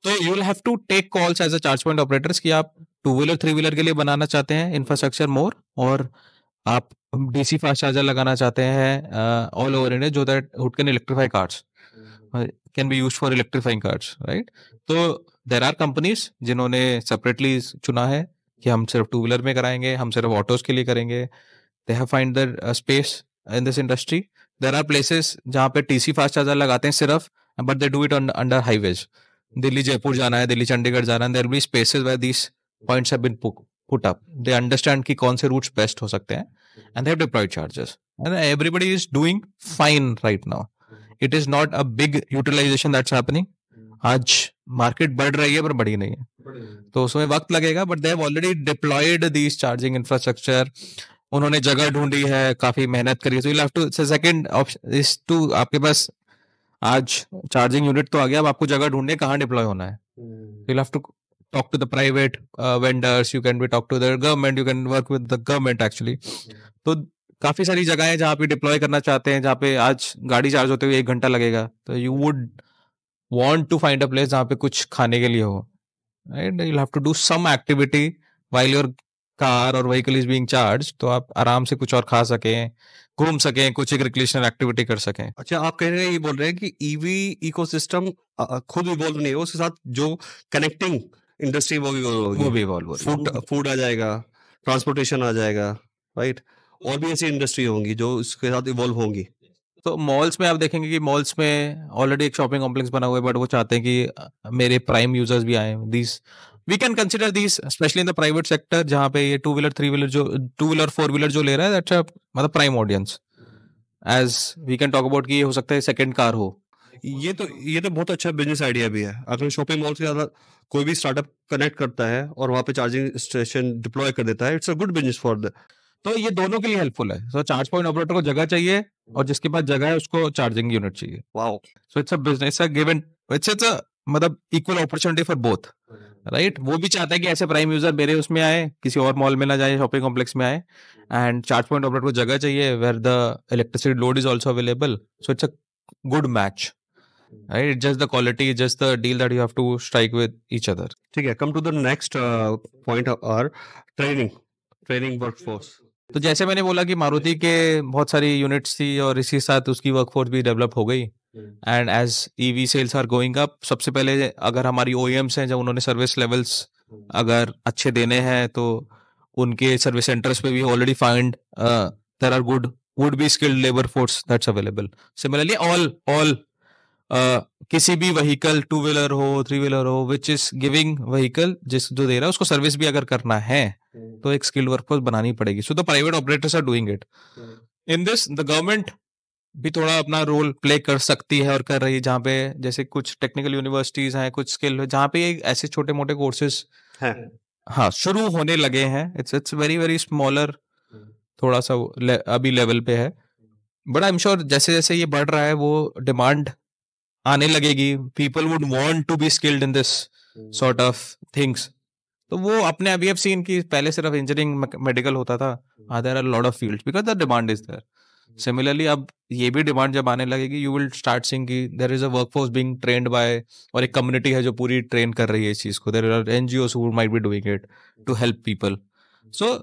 तो you will have to take calls as a charge point operators कि आप टू व्हीलर थ्री व्हीलर के लिए बनाना चाहते हैं इंफ्रास्ट्रक्चर मोर और आप डीसी फास्ट चार्जर लगाना चाहते हैं ऑल ओवर इंडिया जो that who'd can electrify cars can be use for electrifying cars right तो देर आर कंपनीज जिन्होंने सेपरेटली चुना है कि हम सिर्फ टू व्हीलर में कराएंगे हम सिर्फ ऑटोज के लिए करेंगे they have find their space in this industry there are places जहाँ पे टी सी फास्ट चार्जर लगाते हैं सिर्फ but they do it under highways Delhi Jaipur जाना है दिल्ली चंडीगढ़ जाना है there be spaces where these points have put up they understand कि कौन से रूट्स बेस्ट हो सकते हैं and they have charges and everybody is doing fine right now it is not a big utilization that's happening आज market बढ़ रही है पर बढ़ी नहीं है तो उसमें वक्त लगेगा but they've already deployed these charging infrastructure उन्होंने जगह ढूंढी है काफी मेहनत करी है सो ऑप्शन इज टू आपके पास आज चार्जिंग यूनिट तो आ गया अब आपको जगह ढूंढने कहाँ डिप्लॉय होना है you have to talk to the private uh, vendors you can be talk to the government you can work with the government hmm. तो काफी सारी जगह है जहाँ पे डिप्लॉय करना चाहते हैं जहाँ पे आज गाड़ी चार्ज होते हुए एक घंटा लगेगा तो you would want to find a place जहाँ पे कुछ खाने के लिए हो right you have to do some activity while your car और व्हीकल इज बीइंग चार्ज तो आप आराम से कुछ और खा सकें घूम सकें कुछ एक रिक्लेशनल एक्टिविटी कर सकें अच्छा आप कह रहे हैं ये बोल रहे हैं कि ईवी e इकोसिस्टम खुद इवॉल्व नहीं हो उसके साथ जो कनेक्टिंग इंडस्ट्री वो भी वो भी इवॉल्व हो फूड फूड हम्म। आ जाएगा ट्रांसपोर्टेशन आ जाएगा राइट और भी ऐसी इंडस्ट्री होंगी जो इसके साथ इवॉल्व होंगी तो मॉल्स में आप देखेंगे कि मॉल्स में ऑलरेडी एक शॉपिंग कॉम्प्लेक्स बना हुआ है बट वो चाहते हैं कि मेरे प्राइम यूजर्स भी आए this we can consider this specially in the private sector जहां पे ये टू व्हीलर थ्री व्हीलर जो टू व्हीलर फोर व्हीलर जो ले रहा है दैट्स मतलब prime audience as we can talk about कि ये हो सकता है सेकेंड कार हो ये तो ये तो बहुत अच्छा बिजनेस आइडिया भी है अगर शॉपिंग मॉल से ज़्यादा कोई भी स्टार्टअप कनेक्ट करता है और वहां पे चार्जिंग स्टेशन डिप्लॉय कर देता है it's a good business for the तो ये दोनों के लिए हेल्पफुल है सो चार्ज पॉइंट ऑपरेटर को जगह चाहिए और जिसके पास जगह है उसको चार्जिंग यूनिट चाहिए wow so it's a business a given it's it's a मतलब equal opportunity for both right वो भी चाहता है कि ऐसे प्राइम यूजर मेरे उसमें आए किसी और मॉल में ना जाए शॉपिंग कॉम्प्लेक्स में आए एंड चार्ज पॉइंट ऑपरेटर को जगह चाहिए where the electricity load is also available so it's a good match right it just the quality just the deal that you have to strike with each other ठीक है come to the next uh, point training training training workforce तो जैसे मैंने बोला कि मारुति के बहुत सारी यूनिट्स थी और इसी साथ उसकी वर्कफोर्स भी डेवलप हो गई and as EV sales are going up सबसे पहले अगर हमारी ओएम्स e हैं जब उन्होंने सर्विस लेवल्स hmm. अगर अच्छे देने हैं तो उनके सर्विस सेंटर्स पे भी already find there are good would be skilled labour force that's available similarly all all किसी भी व्हीकल टू व्हीलर हो थ्री व्हीलर हो विच इज गिविंग व्हीकल जिस जो दे रहा है उसको सर्विस भी अगर करना है hmm. तो एक स्किल्ड वर्कफोर्स बनानी पड़ेगी so the private operators are doing it in this the government भी थोड़ा अपना रोल प्ले कर सकती है और कर रही है जहाँ पे जैसे कुछ टेक्निकल यूनिवर्सिटीज हैं कुछ स्किल है जहाँ पे ऐसे छोटे मोटे कोर्सेज हैं हाँ शुरू होने लगे हैं it's it's very very smaller थोड़ा सा ले, अभी लेवल पे है बट आई एम श्योर जैसे जैसे ये बढ़ रहा है वो डिमांड आने लगेगी people would want to be skilled in this sort of things तो वो अपने अभी अब सीन की पहले सिर्फ इंजीनियरिंग मेडिकल होता था are there are lot of field because the demand is there similarly अब ये भी डिमांड जब आने लगेगी यू विल स्टार्ट सिंग की there is a workforce being trained by और एक कम्युनिटी है जो पूरी ट्रेन कर रही है इस चीज को there are N G Os might be doing it to help people so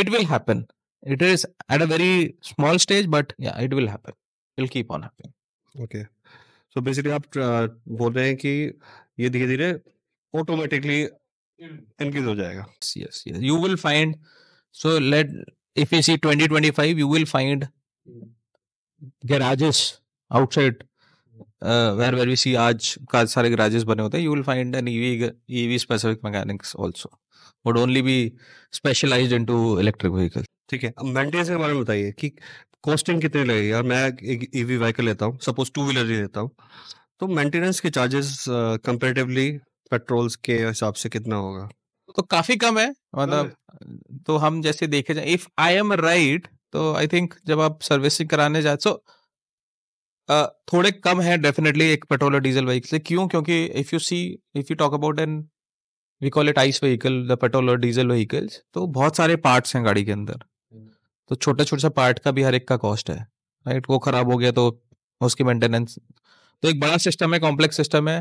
it will happen it is at a very small stage but it will happen will keep on happen okay so basically आप uh, बोल रहे हैं कि ये धीरे धीरे automatically increase हो जाएगा yes yes you will find so let if you see twenty twenty five you will find garages outside where where we see आज का सारे गैराजेस बने होते हैं you will find an EV EV specific mechanics also would only be specialised into electric vehicle ठीक है अब maintenance के बारे में बताइए कि कॉस्टिंग कितनी लगेगी और मैं एक ईवी e व्हीकल लेता हूँ सपोज टू व्हीलर ही लेता हूँ तो मेंटेनेंस के चार्जेस कंपेरेटिवली पेट्रोल्स के हिसाब से कितना होगा तो काफी कम है मतलब हाँ। तो हम जैसे देखे जाए इफ आई एम राइट तो आई थिंक जब आप सर्विसिंग कराने जाए सो so, थोड़े कम है डेफिनेटली एक पेट्रोल और डीजल व्हीकल से क्यों क्योंकि if you see if you talk about an we call it ICE vehicle the petrol और डीजल व्हीकल्स तो बहुत सारे पार्ट्स हैं गाड़ी के अंदर हम्म। तो छोटा छोटा सा पार्ट का भी हर एक का कॉस्ट है राइट वो खराब हो गया तो उसकी मेंटेनेंस तो एक बड़ा सिस्टम है कॉम्प्लेक्स सिस्टम है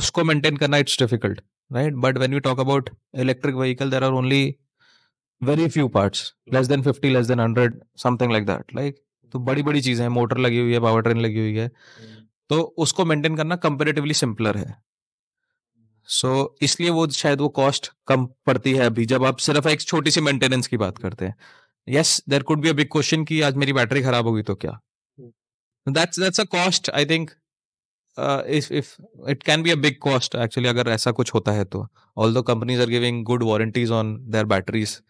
उसको मेंटेन करना it's difficult right but when you talk about electric vehicle there are only very few parts less than fifty less than hundred something like that like तो बड़ी बड़ी चीजें हैं मोटर लगी हुई है पावर ट्रेन लगी हुई है तो उसको मेंटेन करना कंपेरेटिवली सिंपलर है सो so, इसलिए वो शायद वो कॉस्ट कम पड़ती है अभी जब आप सिर्फ एक छोटी सी मेंटेनेंस की बात करते हैं yes there could be a big question कि आज मेरी बैटरी खराब होगी तो क्या that's that's a cost I think if if it can be a big cost actually अगर ऐसा कुछ होता है तो although companies are giving good warranties on their batteries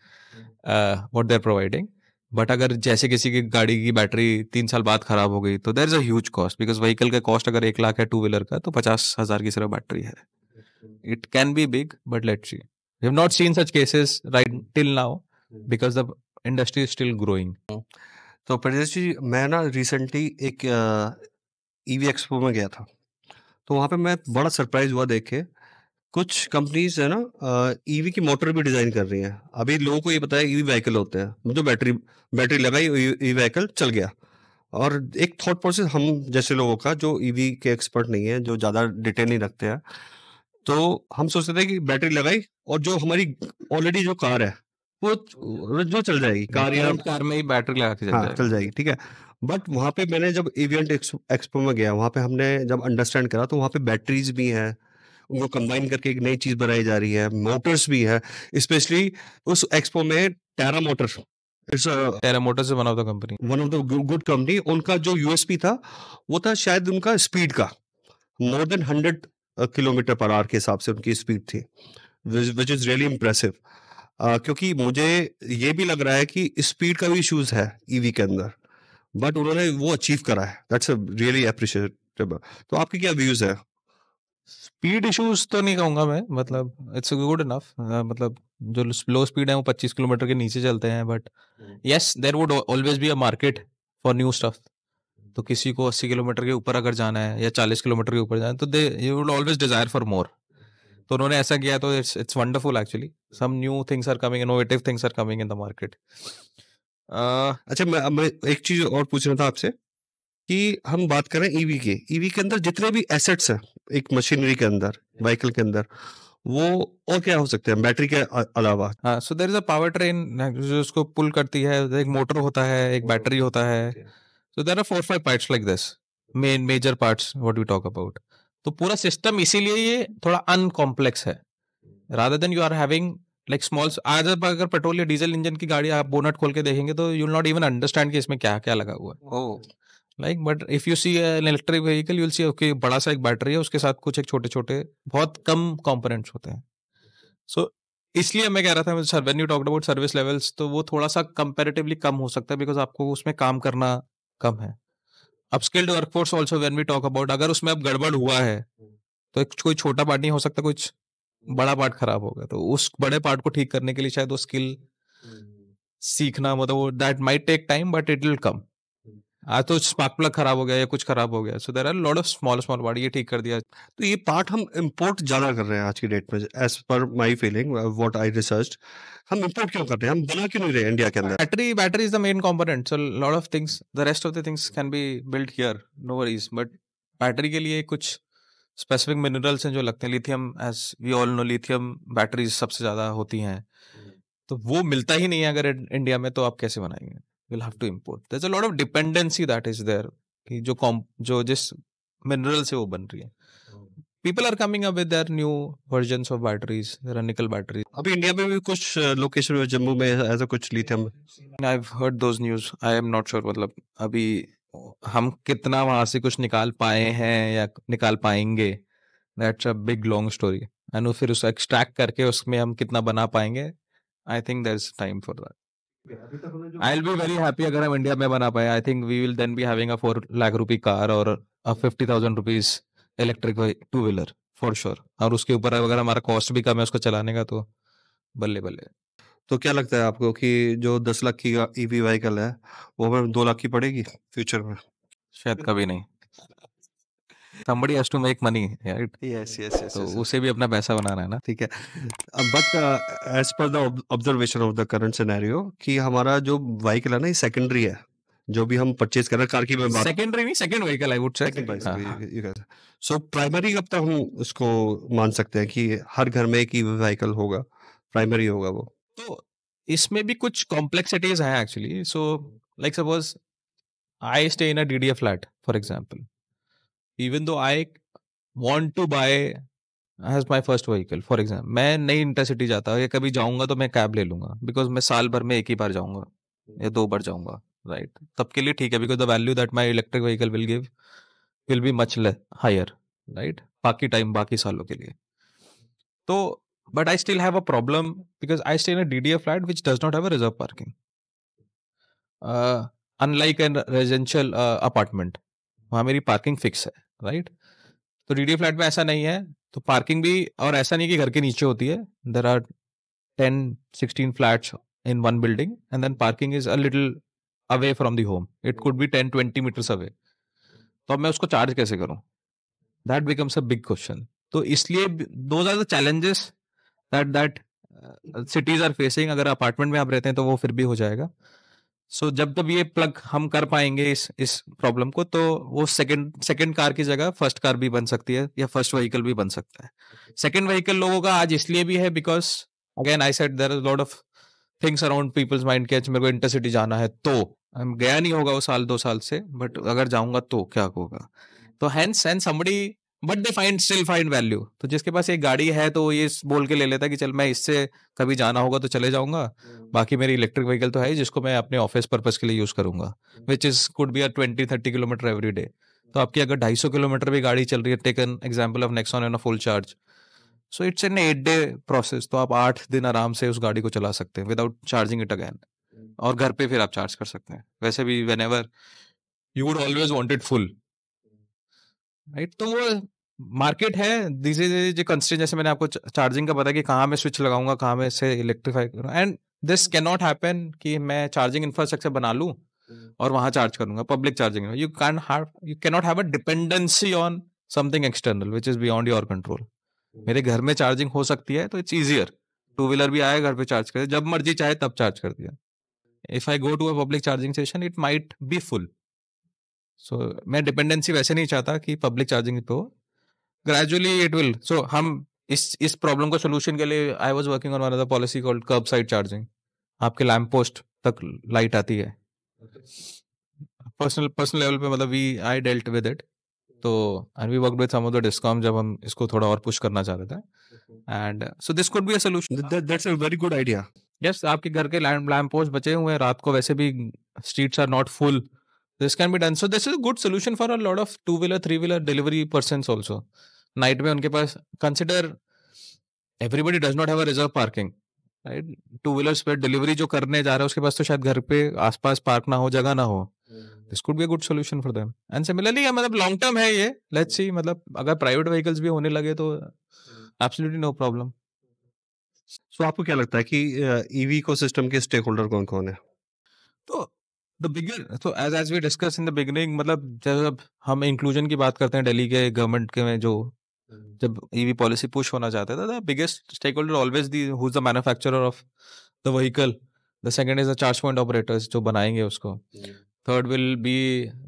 what they're providing but अगर जैसे किसी की गाड़ी की बैटरी तीन साल बाद खराब हो गई तो there is as cost because vehicle का कॉस्ट अगर एक लाख है टू व्हीलर का तो पचास हजार की सिर्फ बैटरी है it can be big but let see we have not seen such cases right till now because the industry is still growing तो प्रदेश जी मैं ना रिसेंटली एक ई वी एक्सपो में गया था तो वहाँ पे मैं बड़ा सरप्राइज हुआ देख के कुछ कंपनीज है ना ईवी e की मोटर भी डिजाइन कर रही हैं अभी लोगों को ये पता है ईवी e व्हीकल होते हैं जो बैटरी बैटरी लगाई ई व्हीकल चल गया और एक थॉट प्रोसेस हम जैसे लोगों का जो ईवी e के एक्सपर्ट नहीं है जो ज़्यादा डिटेल नहीं रखते हैं तो हम सोचते थे कि बैटरी लगाई और जो हमारी ऑलरेडी जो कार है वो जो चल जाएगी हाँ, कार या कार में ही बैटरी लगा के चल, हाँ, जाएगी। चल जाएगी ठीक है बट वहाँ पे मैंने जब इवेंट एक्सपो में गया वहाँ पे हमने जब अंडरस्टैंड करा तो वहाँ पे बैटरीज भी हैं उनको कंबाइन करके एक नई चीज बनाई जा रही है मोटर्स भी है स्पेशली उस एक्सपो में Terra motor it's Terra motors से company one of the good company उनका जो यूएसपी था वो था शायद उनका स्पीड का more than hundred kilometre per hour के हिसाब से उनकी स्पीड थी विच इज़ रियली इम्प्रेसिव क्योंकि मुझे ये भी लग रहा है कि स्पीड का भी इशूज़ है ईवी e के अंदर बट उन्होंने वो अचीव करा है दैट्स रियली अप्रिशिएटेबल तो आपके क्या व्यूज़ है स्पीड इश्यूज तो नहीं कहूंगा मैं मतलब इट्स गुड इनफ मतलब जो लो स्पीड है वो 25 किलोमीटर के नीचे चलते हैं but yes there would always be a market for new stuff तो किसी को 80 किलोमीटर के ऊपर अगर जाना है या 40 किलोमीटर के ऊपर जाना है तो they you would always desire for more तो उन्होंने ऐसा किया तो it's it's wonderful actually some new things are coming innovative things are coming in the market अच्छा मैं, मैं एक चीज और पूछ रहा था आपसे कि हम बात करें ईवी के ईवी के अंदर जितने भी एसेट्स हैं एक मशीनरी के अंदर व्हीकल के अंदर वो और क्या हो सकते हैं बैटरी के अलावा so there is a power train जो उसको पुल करती है एक मोटर होता है एक बैटरी होता है so there are four five parts like this main major parts what we talk about तो पूरा सिस्टम इसीलिए ये थोड़ा अनकॉम्प्लेक्स है rather than you are having like small आज अगर पेट्रोल या डीजल इंजन की गाड़ी आप बोनट खोल के देखेंगे तो you will not even understand कि इसमें क्या क्या लगा हुआ है oh. Like but if you see an electric vehicle you will see okay बड़ा सा एक बैटरी है उसके साथ कुछ एक छोटे छोटे बहुत कम कॉम्पोनेंट्स होते हैं सो so, इसलिए मैं कह रहा था sir when you talk about service levels तो वो थोड़ा सा कंपेरेटिवली कम हो सकता है बिकॉज आपको उसमें काम करना कम है अब skilled workforce also when we talk about अगर उसमें अब गड़बड़ हुआ है तो एक कोई छोटा पार्ट नहीं हो सकता कुछ बड़ा पार्ट खराब हो गया तो उस बड़े पार्ट को ठीक करने के लिए शायद वो स्किल हम्म। सीखना मतलब वो that might take time but it will come आज तो स्पार्क प्लग खराब हो गया या कुछ खराब हो गया so there are lot of small small part ये ठीक कर दिया तो ये पार्ट हम इम्पोर्ट ज़्यादा कर रहे हैं आज की डेट में as per my feeling what I research हम इम्पोर्ट क्यों कर रहे हैं हम बना क्यों नहीं रहे इंडिया के अंदर battery battery is the main component so lot of things the rest of the things can be build here no worries but battery के लिए कुछ स्पेसिफिक मिनरल्स हैं जो लगते हैं lithium as we all know lithium batteries सबसे ज़्यादा होती हैं hmm। तो वो मिलता ही नहीं है अगर इंडिया में तो आप कैसे बनाएंगे you'll have to import there's a lot of dependency that is there कि जो कॉम जो जिस मिनरल से वो बन रही है people are coming up with their new version of batteries nickel batteries अभी इंडिया में भी कुछ लोकेशन में जम्मू में ऐसा कुछ lithium I have heard those news I am not sure मतलब अभी हम कितना वहां से कुछ निकाल पाए हैं या निकाल पाएंगे that's a big long story and फिर उसको एक्सट्रैक्ट करके उसमें हम कितना बना पाएंगे I think there is time for that अगर हम इंडिया में बना पाए I think we will then be having a lakh rupee car और a electric two wheeler for sure और उसके ऊपर अगर हमारा कॉस्ट भी कम है उसको चलाने का तो बल्ले बल्ले तो क्या लगता है आपको कि जो दस लाख की ईवी e व्हीकल है वो हमें दो लाख की पड़ेगी फ्यूचर में शायद कभी नहीं somebody has to make money right yes yes yes तो so yes, उसे yes. भी अपना पैसा बनाना है ना ठीक है but as per the observation of the current scenario कि हमारा जो व्हीकल है ना ये सेकेंडरी है जो भी हम परचेज कर रहे हैं कार की बात सेकेंडरी नहीं सेकंड व्हीकल आई वुड से सो प्राइमरी कब तक हम उसको मान सकते हैं कि हर घर में एक ही व्हीकल होगा प्राइमरी होगा वो तो इसमें भी कुछ कॉम्प्लेक्सिटीज हैं actually so like suppose I stay in a DDA flat for example even though I want to buy as my first vehicle for example मैं नई इंटरसिटी जाता हूँ या कभी जाऊंगा तो मैं कैब ले लूंगा बिकॉज मैं साल भर में एक ही बार जाऊंगा या दो बार जाऊंगा राइट right? तब के लिए ठीक है because the value that my electric vehicle will give will be much higher right बाकी टाइम बाकी सालों के लिए तो but I still have a problem because I stay in D D F flat which does not have a reserve parking unlike an residential apartment वहाँ मेरी parking fix है right तो डी फ्लैट में ऐसा नहीं है तो पार्किंग भी और ऐसा नहीं कि घर के नीचे होती है there are ten sixteen flats in one building and then parking is a little away from the home it could be ten twenty metres away तो अब मैं उसको चार्ज कैसे करूँ that becomes a big question तो इसलिए those are the challenges that that cities are facing अगर apartment में आप रहते हैं तो वो फिर भी हो जाएगा सो so, जब तब ये प्लग हम कर पाएंगे इस इस प्रॉब्लम को तो वो सेकंड सेकंड कार की जगह फर्स्ट कार भी बन सकती है या फर्स्ट व्हीकल भी बन सकता है सेकंड व्हीकल लोगों का आज इसलिए भी है because again I set there lot of things around people's mind के मेरे को इंटरसिटी जाना है तो गया नहीं होगा वो साल दो साल से बट अगर जाऊंगा तो क्या होगा hmm. तो hence and some but they find still find value तो जिसके पास एक गाड़ी है तो ये बोल के ले लेता है कि चल मैं इससे कभी जाना होगा तो चले जाऊंगा हम्म। बाकी मेरी इलेक्ट्रिक व्हीकल तो है जिसको मैं अपने ऑफिस पर्पज के लिए यूज करूंगा which is could be a twenty thirty kilometre every day तो आपकी अगर ढाई सौ किलोमीटर भी गाड़ी चल रही है taken example of Nexon an full charge so it's an eight day process तो आप आठ दिन आराम से उस गाड़ी को चला सकते हैं विदाउट चार्जिंग इट अगैन और घर पे फिर आप चार्ज कर सकते हैं वैसे भी whenever you would always wanted full right तो वो मार्केट है धीरे धीरे जो कंस्टेंट जैसे मैंने आपको चार्जिंग का बताया कि कहाँ मैं स्विच लगाऊंगा कहाँ मैं इसे इलेक्ट्रीफाई करूँ and this can not happen कि मैं चार्जिंग इंफ्रास्ट्रक्चर बना लूँ हम्म। और वहाँ चार्ज करूंगा public charging you can you cannot have a dependency on something external which is beyond your control मेरे हम्म। घर में चार्जिंग हो सकती है तो इट्स ईजियर टू व्हीलर भी आया घर पे चार्ज कर जब मर्जी चाहे तब चार्ज कर दिया if I go to a public charging station it might be full so so, मैं डिपेंडेंसी वैसे नहीं चाहता कि पब्लिक चार्जिंग पे हो ग्रेजुअली इट विल सो हम इस इस प्रॉब्लम को सोल्यूशन के लिए I was working on the policy called curb side charging आपके लैम्प पोस्ट तक लाइट आती है पर्सनल पर्सनल लेवल पे मतलब we I dealt with it तो and we work with some of the discom जब हम इसको थोड़ा और पुश करना चाह रहे थे and so this could be a solution that's a very good idea yes आपके घर के लैम्प पोस्ट बचे हुए हैं रात को वैसे भी streets are not full this can be done so this is a good solution for a lot of two wheeler three wheeler delivery persons also night में उनके पास consider everybody does not have a reserve parking right two wheelers पे delivery जो करने जा रहा है उसके पास तो शायद घर पे आसपास पार्क ना हो जगह ना हो this could be a good solution for them and similarly मतलब लॉन्ग टर्म है ये लेट्स सी मतलब अगर प्राइवेट व्हीकल्स भी होने लगे तो एब्सोल्युटली नो प्रॉब्लम सो आपको क्या लगता है कि ईवी इकोसिस्टम के स्टेक होल्डर कौन कौन है तो द बिगर तो as as we discuss in the beginning मतलब जब हम इंक्लूजन की बात करते हैं दिल्ली के गवर्नमेंट के में जो जब ईवी पॉलिसी पुश होना चाहता था the biggest stake holder always the who the manufacturer of the vehicle the second is the charge point operators जो बनाएंगे उसको third will be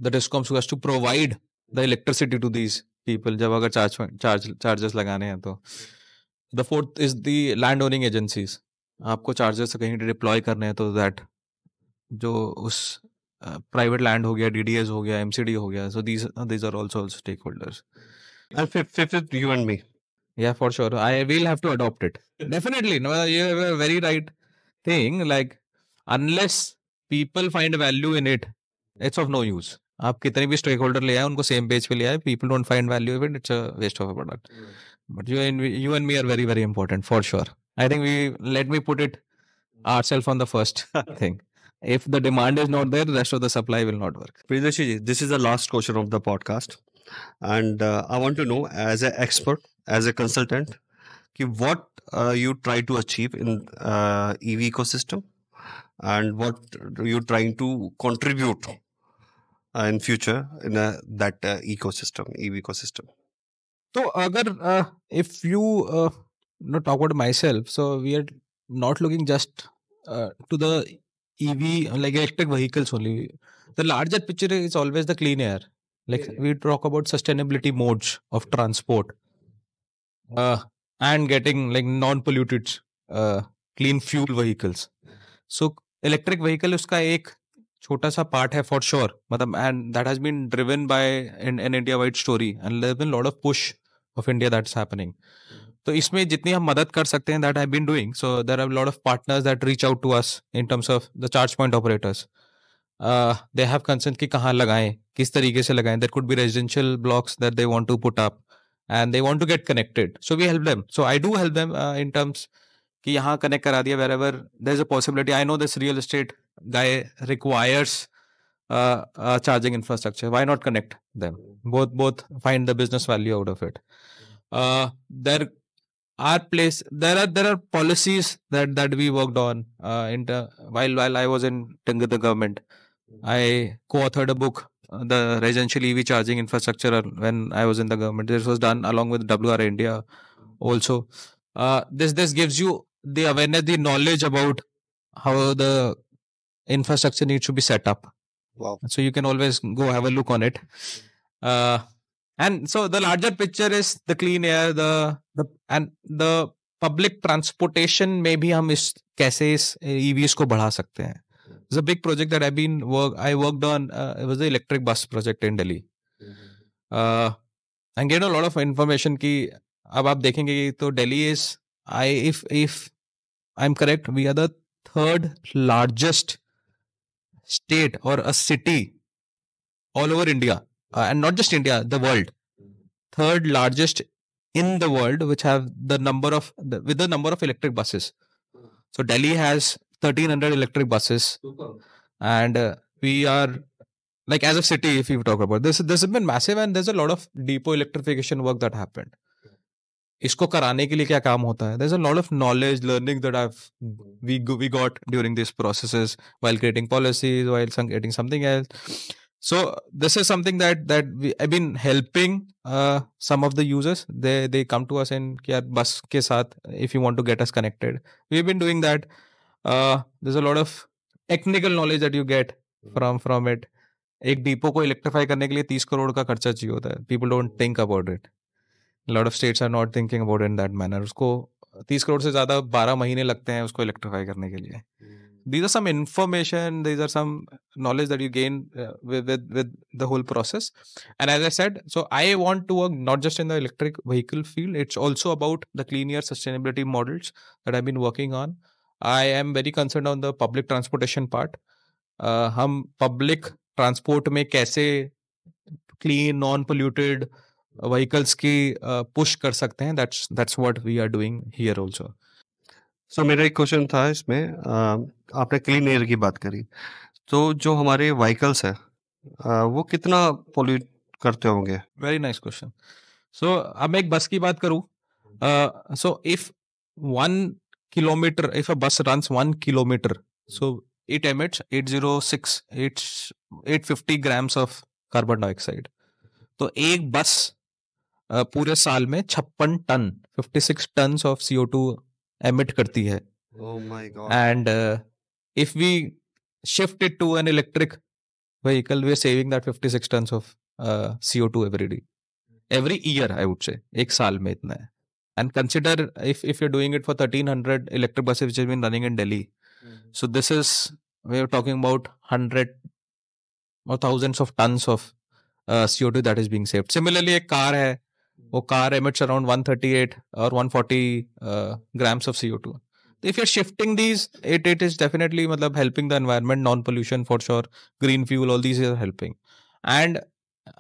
the discoms has to provide the electricity to these people जब अगर charge charge charges लगाने हैं तो the fourth is the land owning agencies आपको charges कहीं डिप्लॉय करने हैं तो दैट जो उस प्राइवेट लैंड हो गया डीडीएस हो गया एमसीडी हो गया so these these are also stake holders and fifth is you and me yeah for sure I will have to adopt it definitely no you have a very right thing like unless people find value in it it's of no use आप कितने भी stake holder ले आए उनको same page पे ले आए people don't find value it it's a waste of a product but you and you and me are very very important for sure I think we let me put it our self on the first thing if the demand is not there the rest of the supply will not work Priyadarshi, this is the last question of the podcast and uh, i want to know as an expert as a consultant okay, what uh, you try to achieve in uh, ev ecosystem and what you're trying to contribute uh, in future in uh, that uh, ecosystem ev ecosystem so agar if you not talk about myself so we are not looking just to the EV, like electric vehicles only. The larger picture is always the clean air. Like yeah. we talk about sustainability modes of transport, uh, and getting like non-polluted, uh, clean fuel vehicles. So electric vehicle उसका एक छोटा सा part है for sure मतलब and that has been driven India-wide story, and story and there been lot of push of India that's happening तो इसमें जितनी हम मदद कर सकते हैं that I been doing so there are lot of partners that reach out to us in terms of the charge point operators they have concern कि कहाँ लगाएं किस तरीके से लगाएं there could be residential blocks that they want to put up and they want to get connected so we help them so I do help them in terms कि यहाँ connect करा दिया wherever there is a possibility I know this real estate guy requires charging infrastructure why not connect them both both find the business value out of it there our place there are there are policies that that we worked on uh, in the, while while I was in tangata government I co-authored a book uh, the residential EV charging infrastructure uh, when I was in the government this was done along with WR India also uh, this this gives you the awareness the knowledge about how the infrastructure needs to be set up wow so you can always go have a look on it uh, and so the larger picture is the clean air the the and the public transportation में भी हम इस कैसे इस EVS को बढ़ा सकते हैं is a big project that I been work I worked on was the electric bus project in Delhi and get a lot of information कि अब आप देखेंगे तो Delhi is I if if I am correct we are the third largest state और a city all over India uh, and not just India, the world, third largest in the world, which have the number of the, with the number of electric buses. So Delhi has 1300 electric buses, Super. and uh, we are like as a city. If you talk about this, this has been massive, and there's a lot of depot electrification work that happened. इसको कराने के लिए क्या काम होता है there's a lot of knowledge learning that I've we we got during these processes while creating policies while creating something else so this is something that that we, I've been helping uh, some of the users. They they come to us and bus ke saath if you want to get us connected. We've been doing that. Uh, there's a lot of technical knowledge that you get hmm. from from it. एक depot को electrify करने के लिए तीस करोड़ का खर्चा चाहिए होता है people don't think about it lot of states are not thinking about in that manner उसको तीस करोड़ से ज्यादा बारह महीने लगते हैं उसको इलेक्ट्रीफाई करने के लिए hmm these are some information these are some knowledge that you gain uh, with, with with the whole process and as i said so i want to work not just in the electric vehicle field it's also about the cleaner sustainability models that i've been working on i am very concerned on the public transportation part uh, transport public transport में कैसे clean non polluted vehicles की push uh, कर सकते that's that's that's what we are doing so मेरा एक question था इसमें आपने क्लीन एयर की बात करी तो जो हमारे व्हीकल्स है वो कितना पोल्यूट करते होंगे वेरी नाइस क्वेश्चन सो अब मैं एक बस की बात करूं so if one kilometre if a bus run one kilometre so zero six eight eight fifty grams of carbon dioxide तो एक बस पूरे साल में छप्पन ton fifty six ton of CO two emit करती है and if we shift it to an electric vehicle we saving that fifty six ton of CO two every day every year I would say एक साल में इतना है and consider if if you doing it for thirteen hundred electric buses which is been running in Delhi so this is we are talking about hundred और thousands of ton of CO two that is being save similarly एक car है वो car emits around 138 or 140 uh, grams of CO2. If you're shifting these, it, it is definitely matlab, helping the environment, non pollution for sure, green fuel, all these are helping. And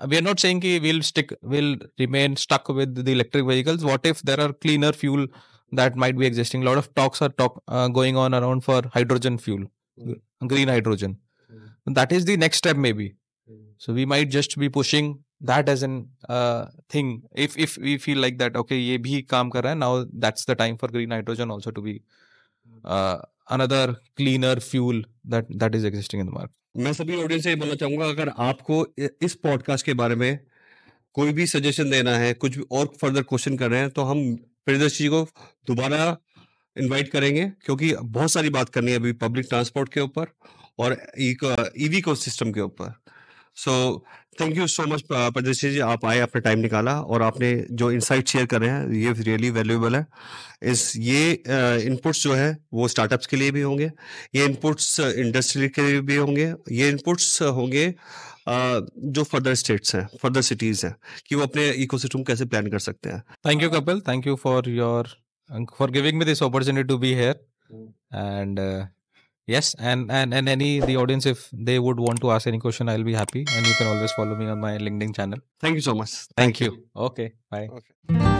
we are not saying ki we'll stick, we'll remain stuck with the electric vehicles. What if there are cleaner fuel that might be existing? A lot of talks are talk, uh, going on around for hydrogen fuel, hmm. green hydrogen. Hmm. That is the next step, maybe. Hmm. So we might just be pushing that as an thing if if we feel like that okay ये भी काम कर रहा है now that's the time for green hydrogen also to be another cleaner fuel that that is existing in the market मैं सभी audience से ये बोलना चाहूंगा अगर आपको इस पॉडकास्ट के बारे में कोई भी सजेशन देना है कुछ भी और फर्दर क्वेश्चन कर रहे हैं तो हम प्रदर्श जी को दोबारा इनवाइट करेंगे क्योंकि बहुत सारी बात करनी है अभी पब्लिक ट्रांसपोर्ट के ऊपर और ईवी को सिस्टम के ऊपर so so, thank you so much Padmashri ji आप आए आपने टाइम निकाला और आपने जो इनसाइट शेयर कर रहे हैं ये रियली वैल्यूएबल है इस ये इनपुट्स जो है वो स्टार्टअप्स के लिए भी होंगे ये इनपुट्स इंडस्ट्री के लिए भी होंगे ये इनपुट्स होंगे जो फर्दर स्टेट्स हैं फर्दर सिटीज़ हैं कि वो अपने इकोसिस्टम कैसे प्लान कर सकते हैं thank you Kapil thank you for your for giving me this opportunity to be here and yes and and and any the audience if they would want to ask any question i'll be happy and you can always follow me on my linkedin channel thank you so much thank, thank you. you. okay bye okay.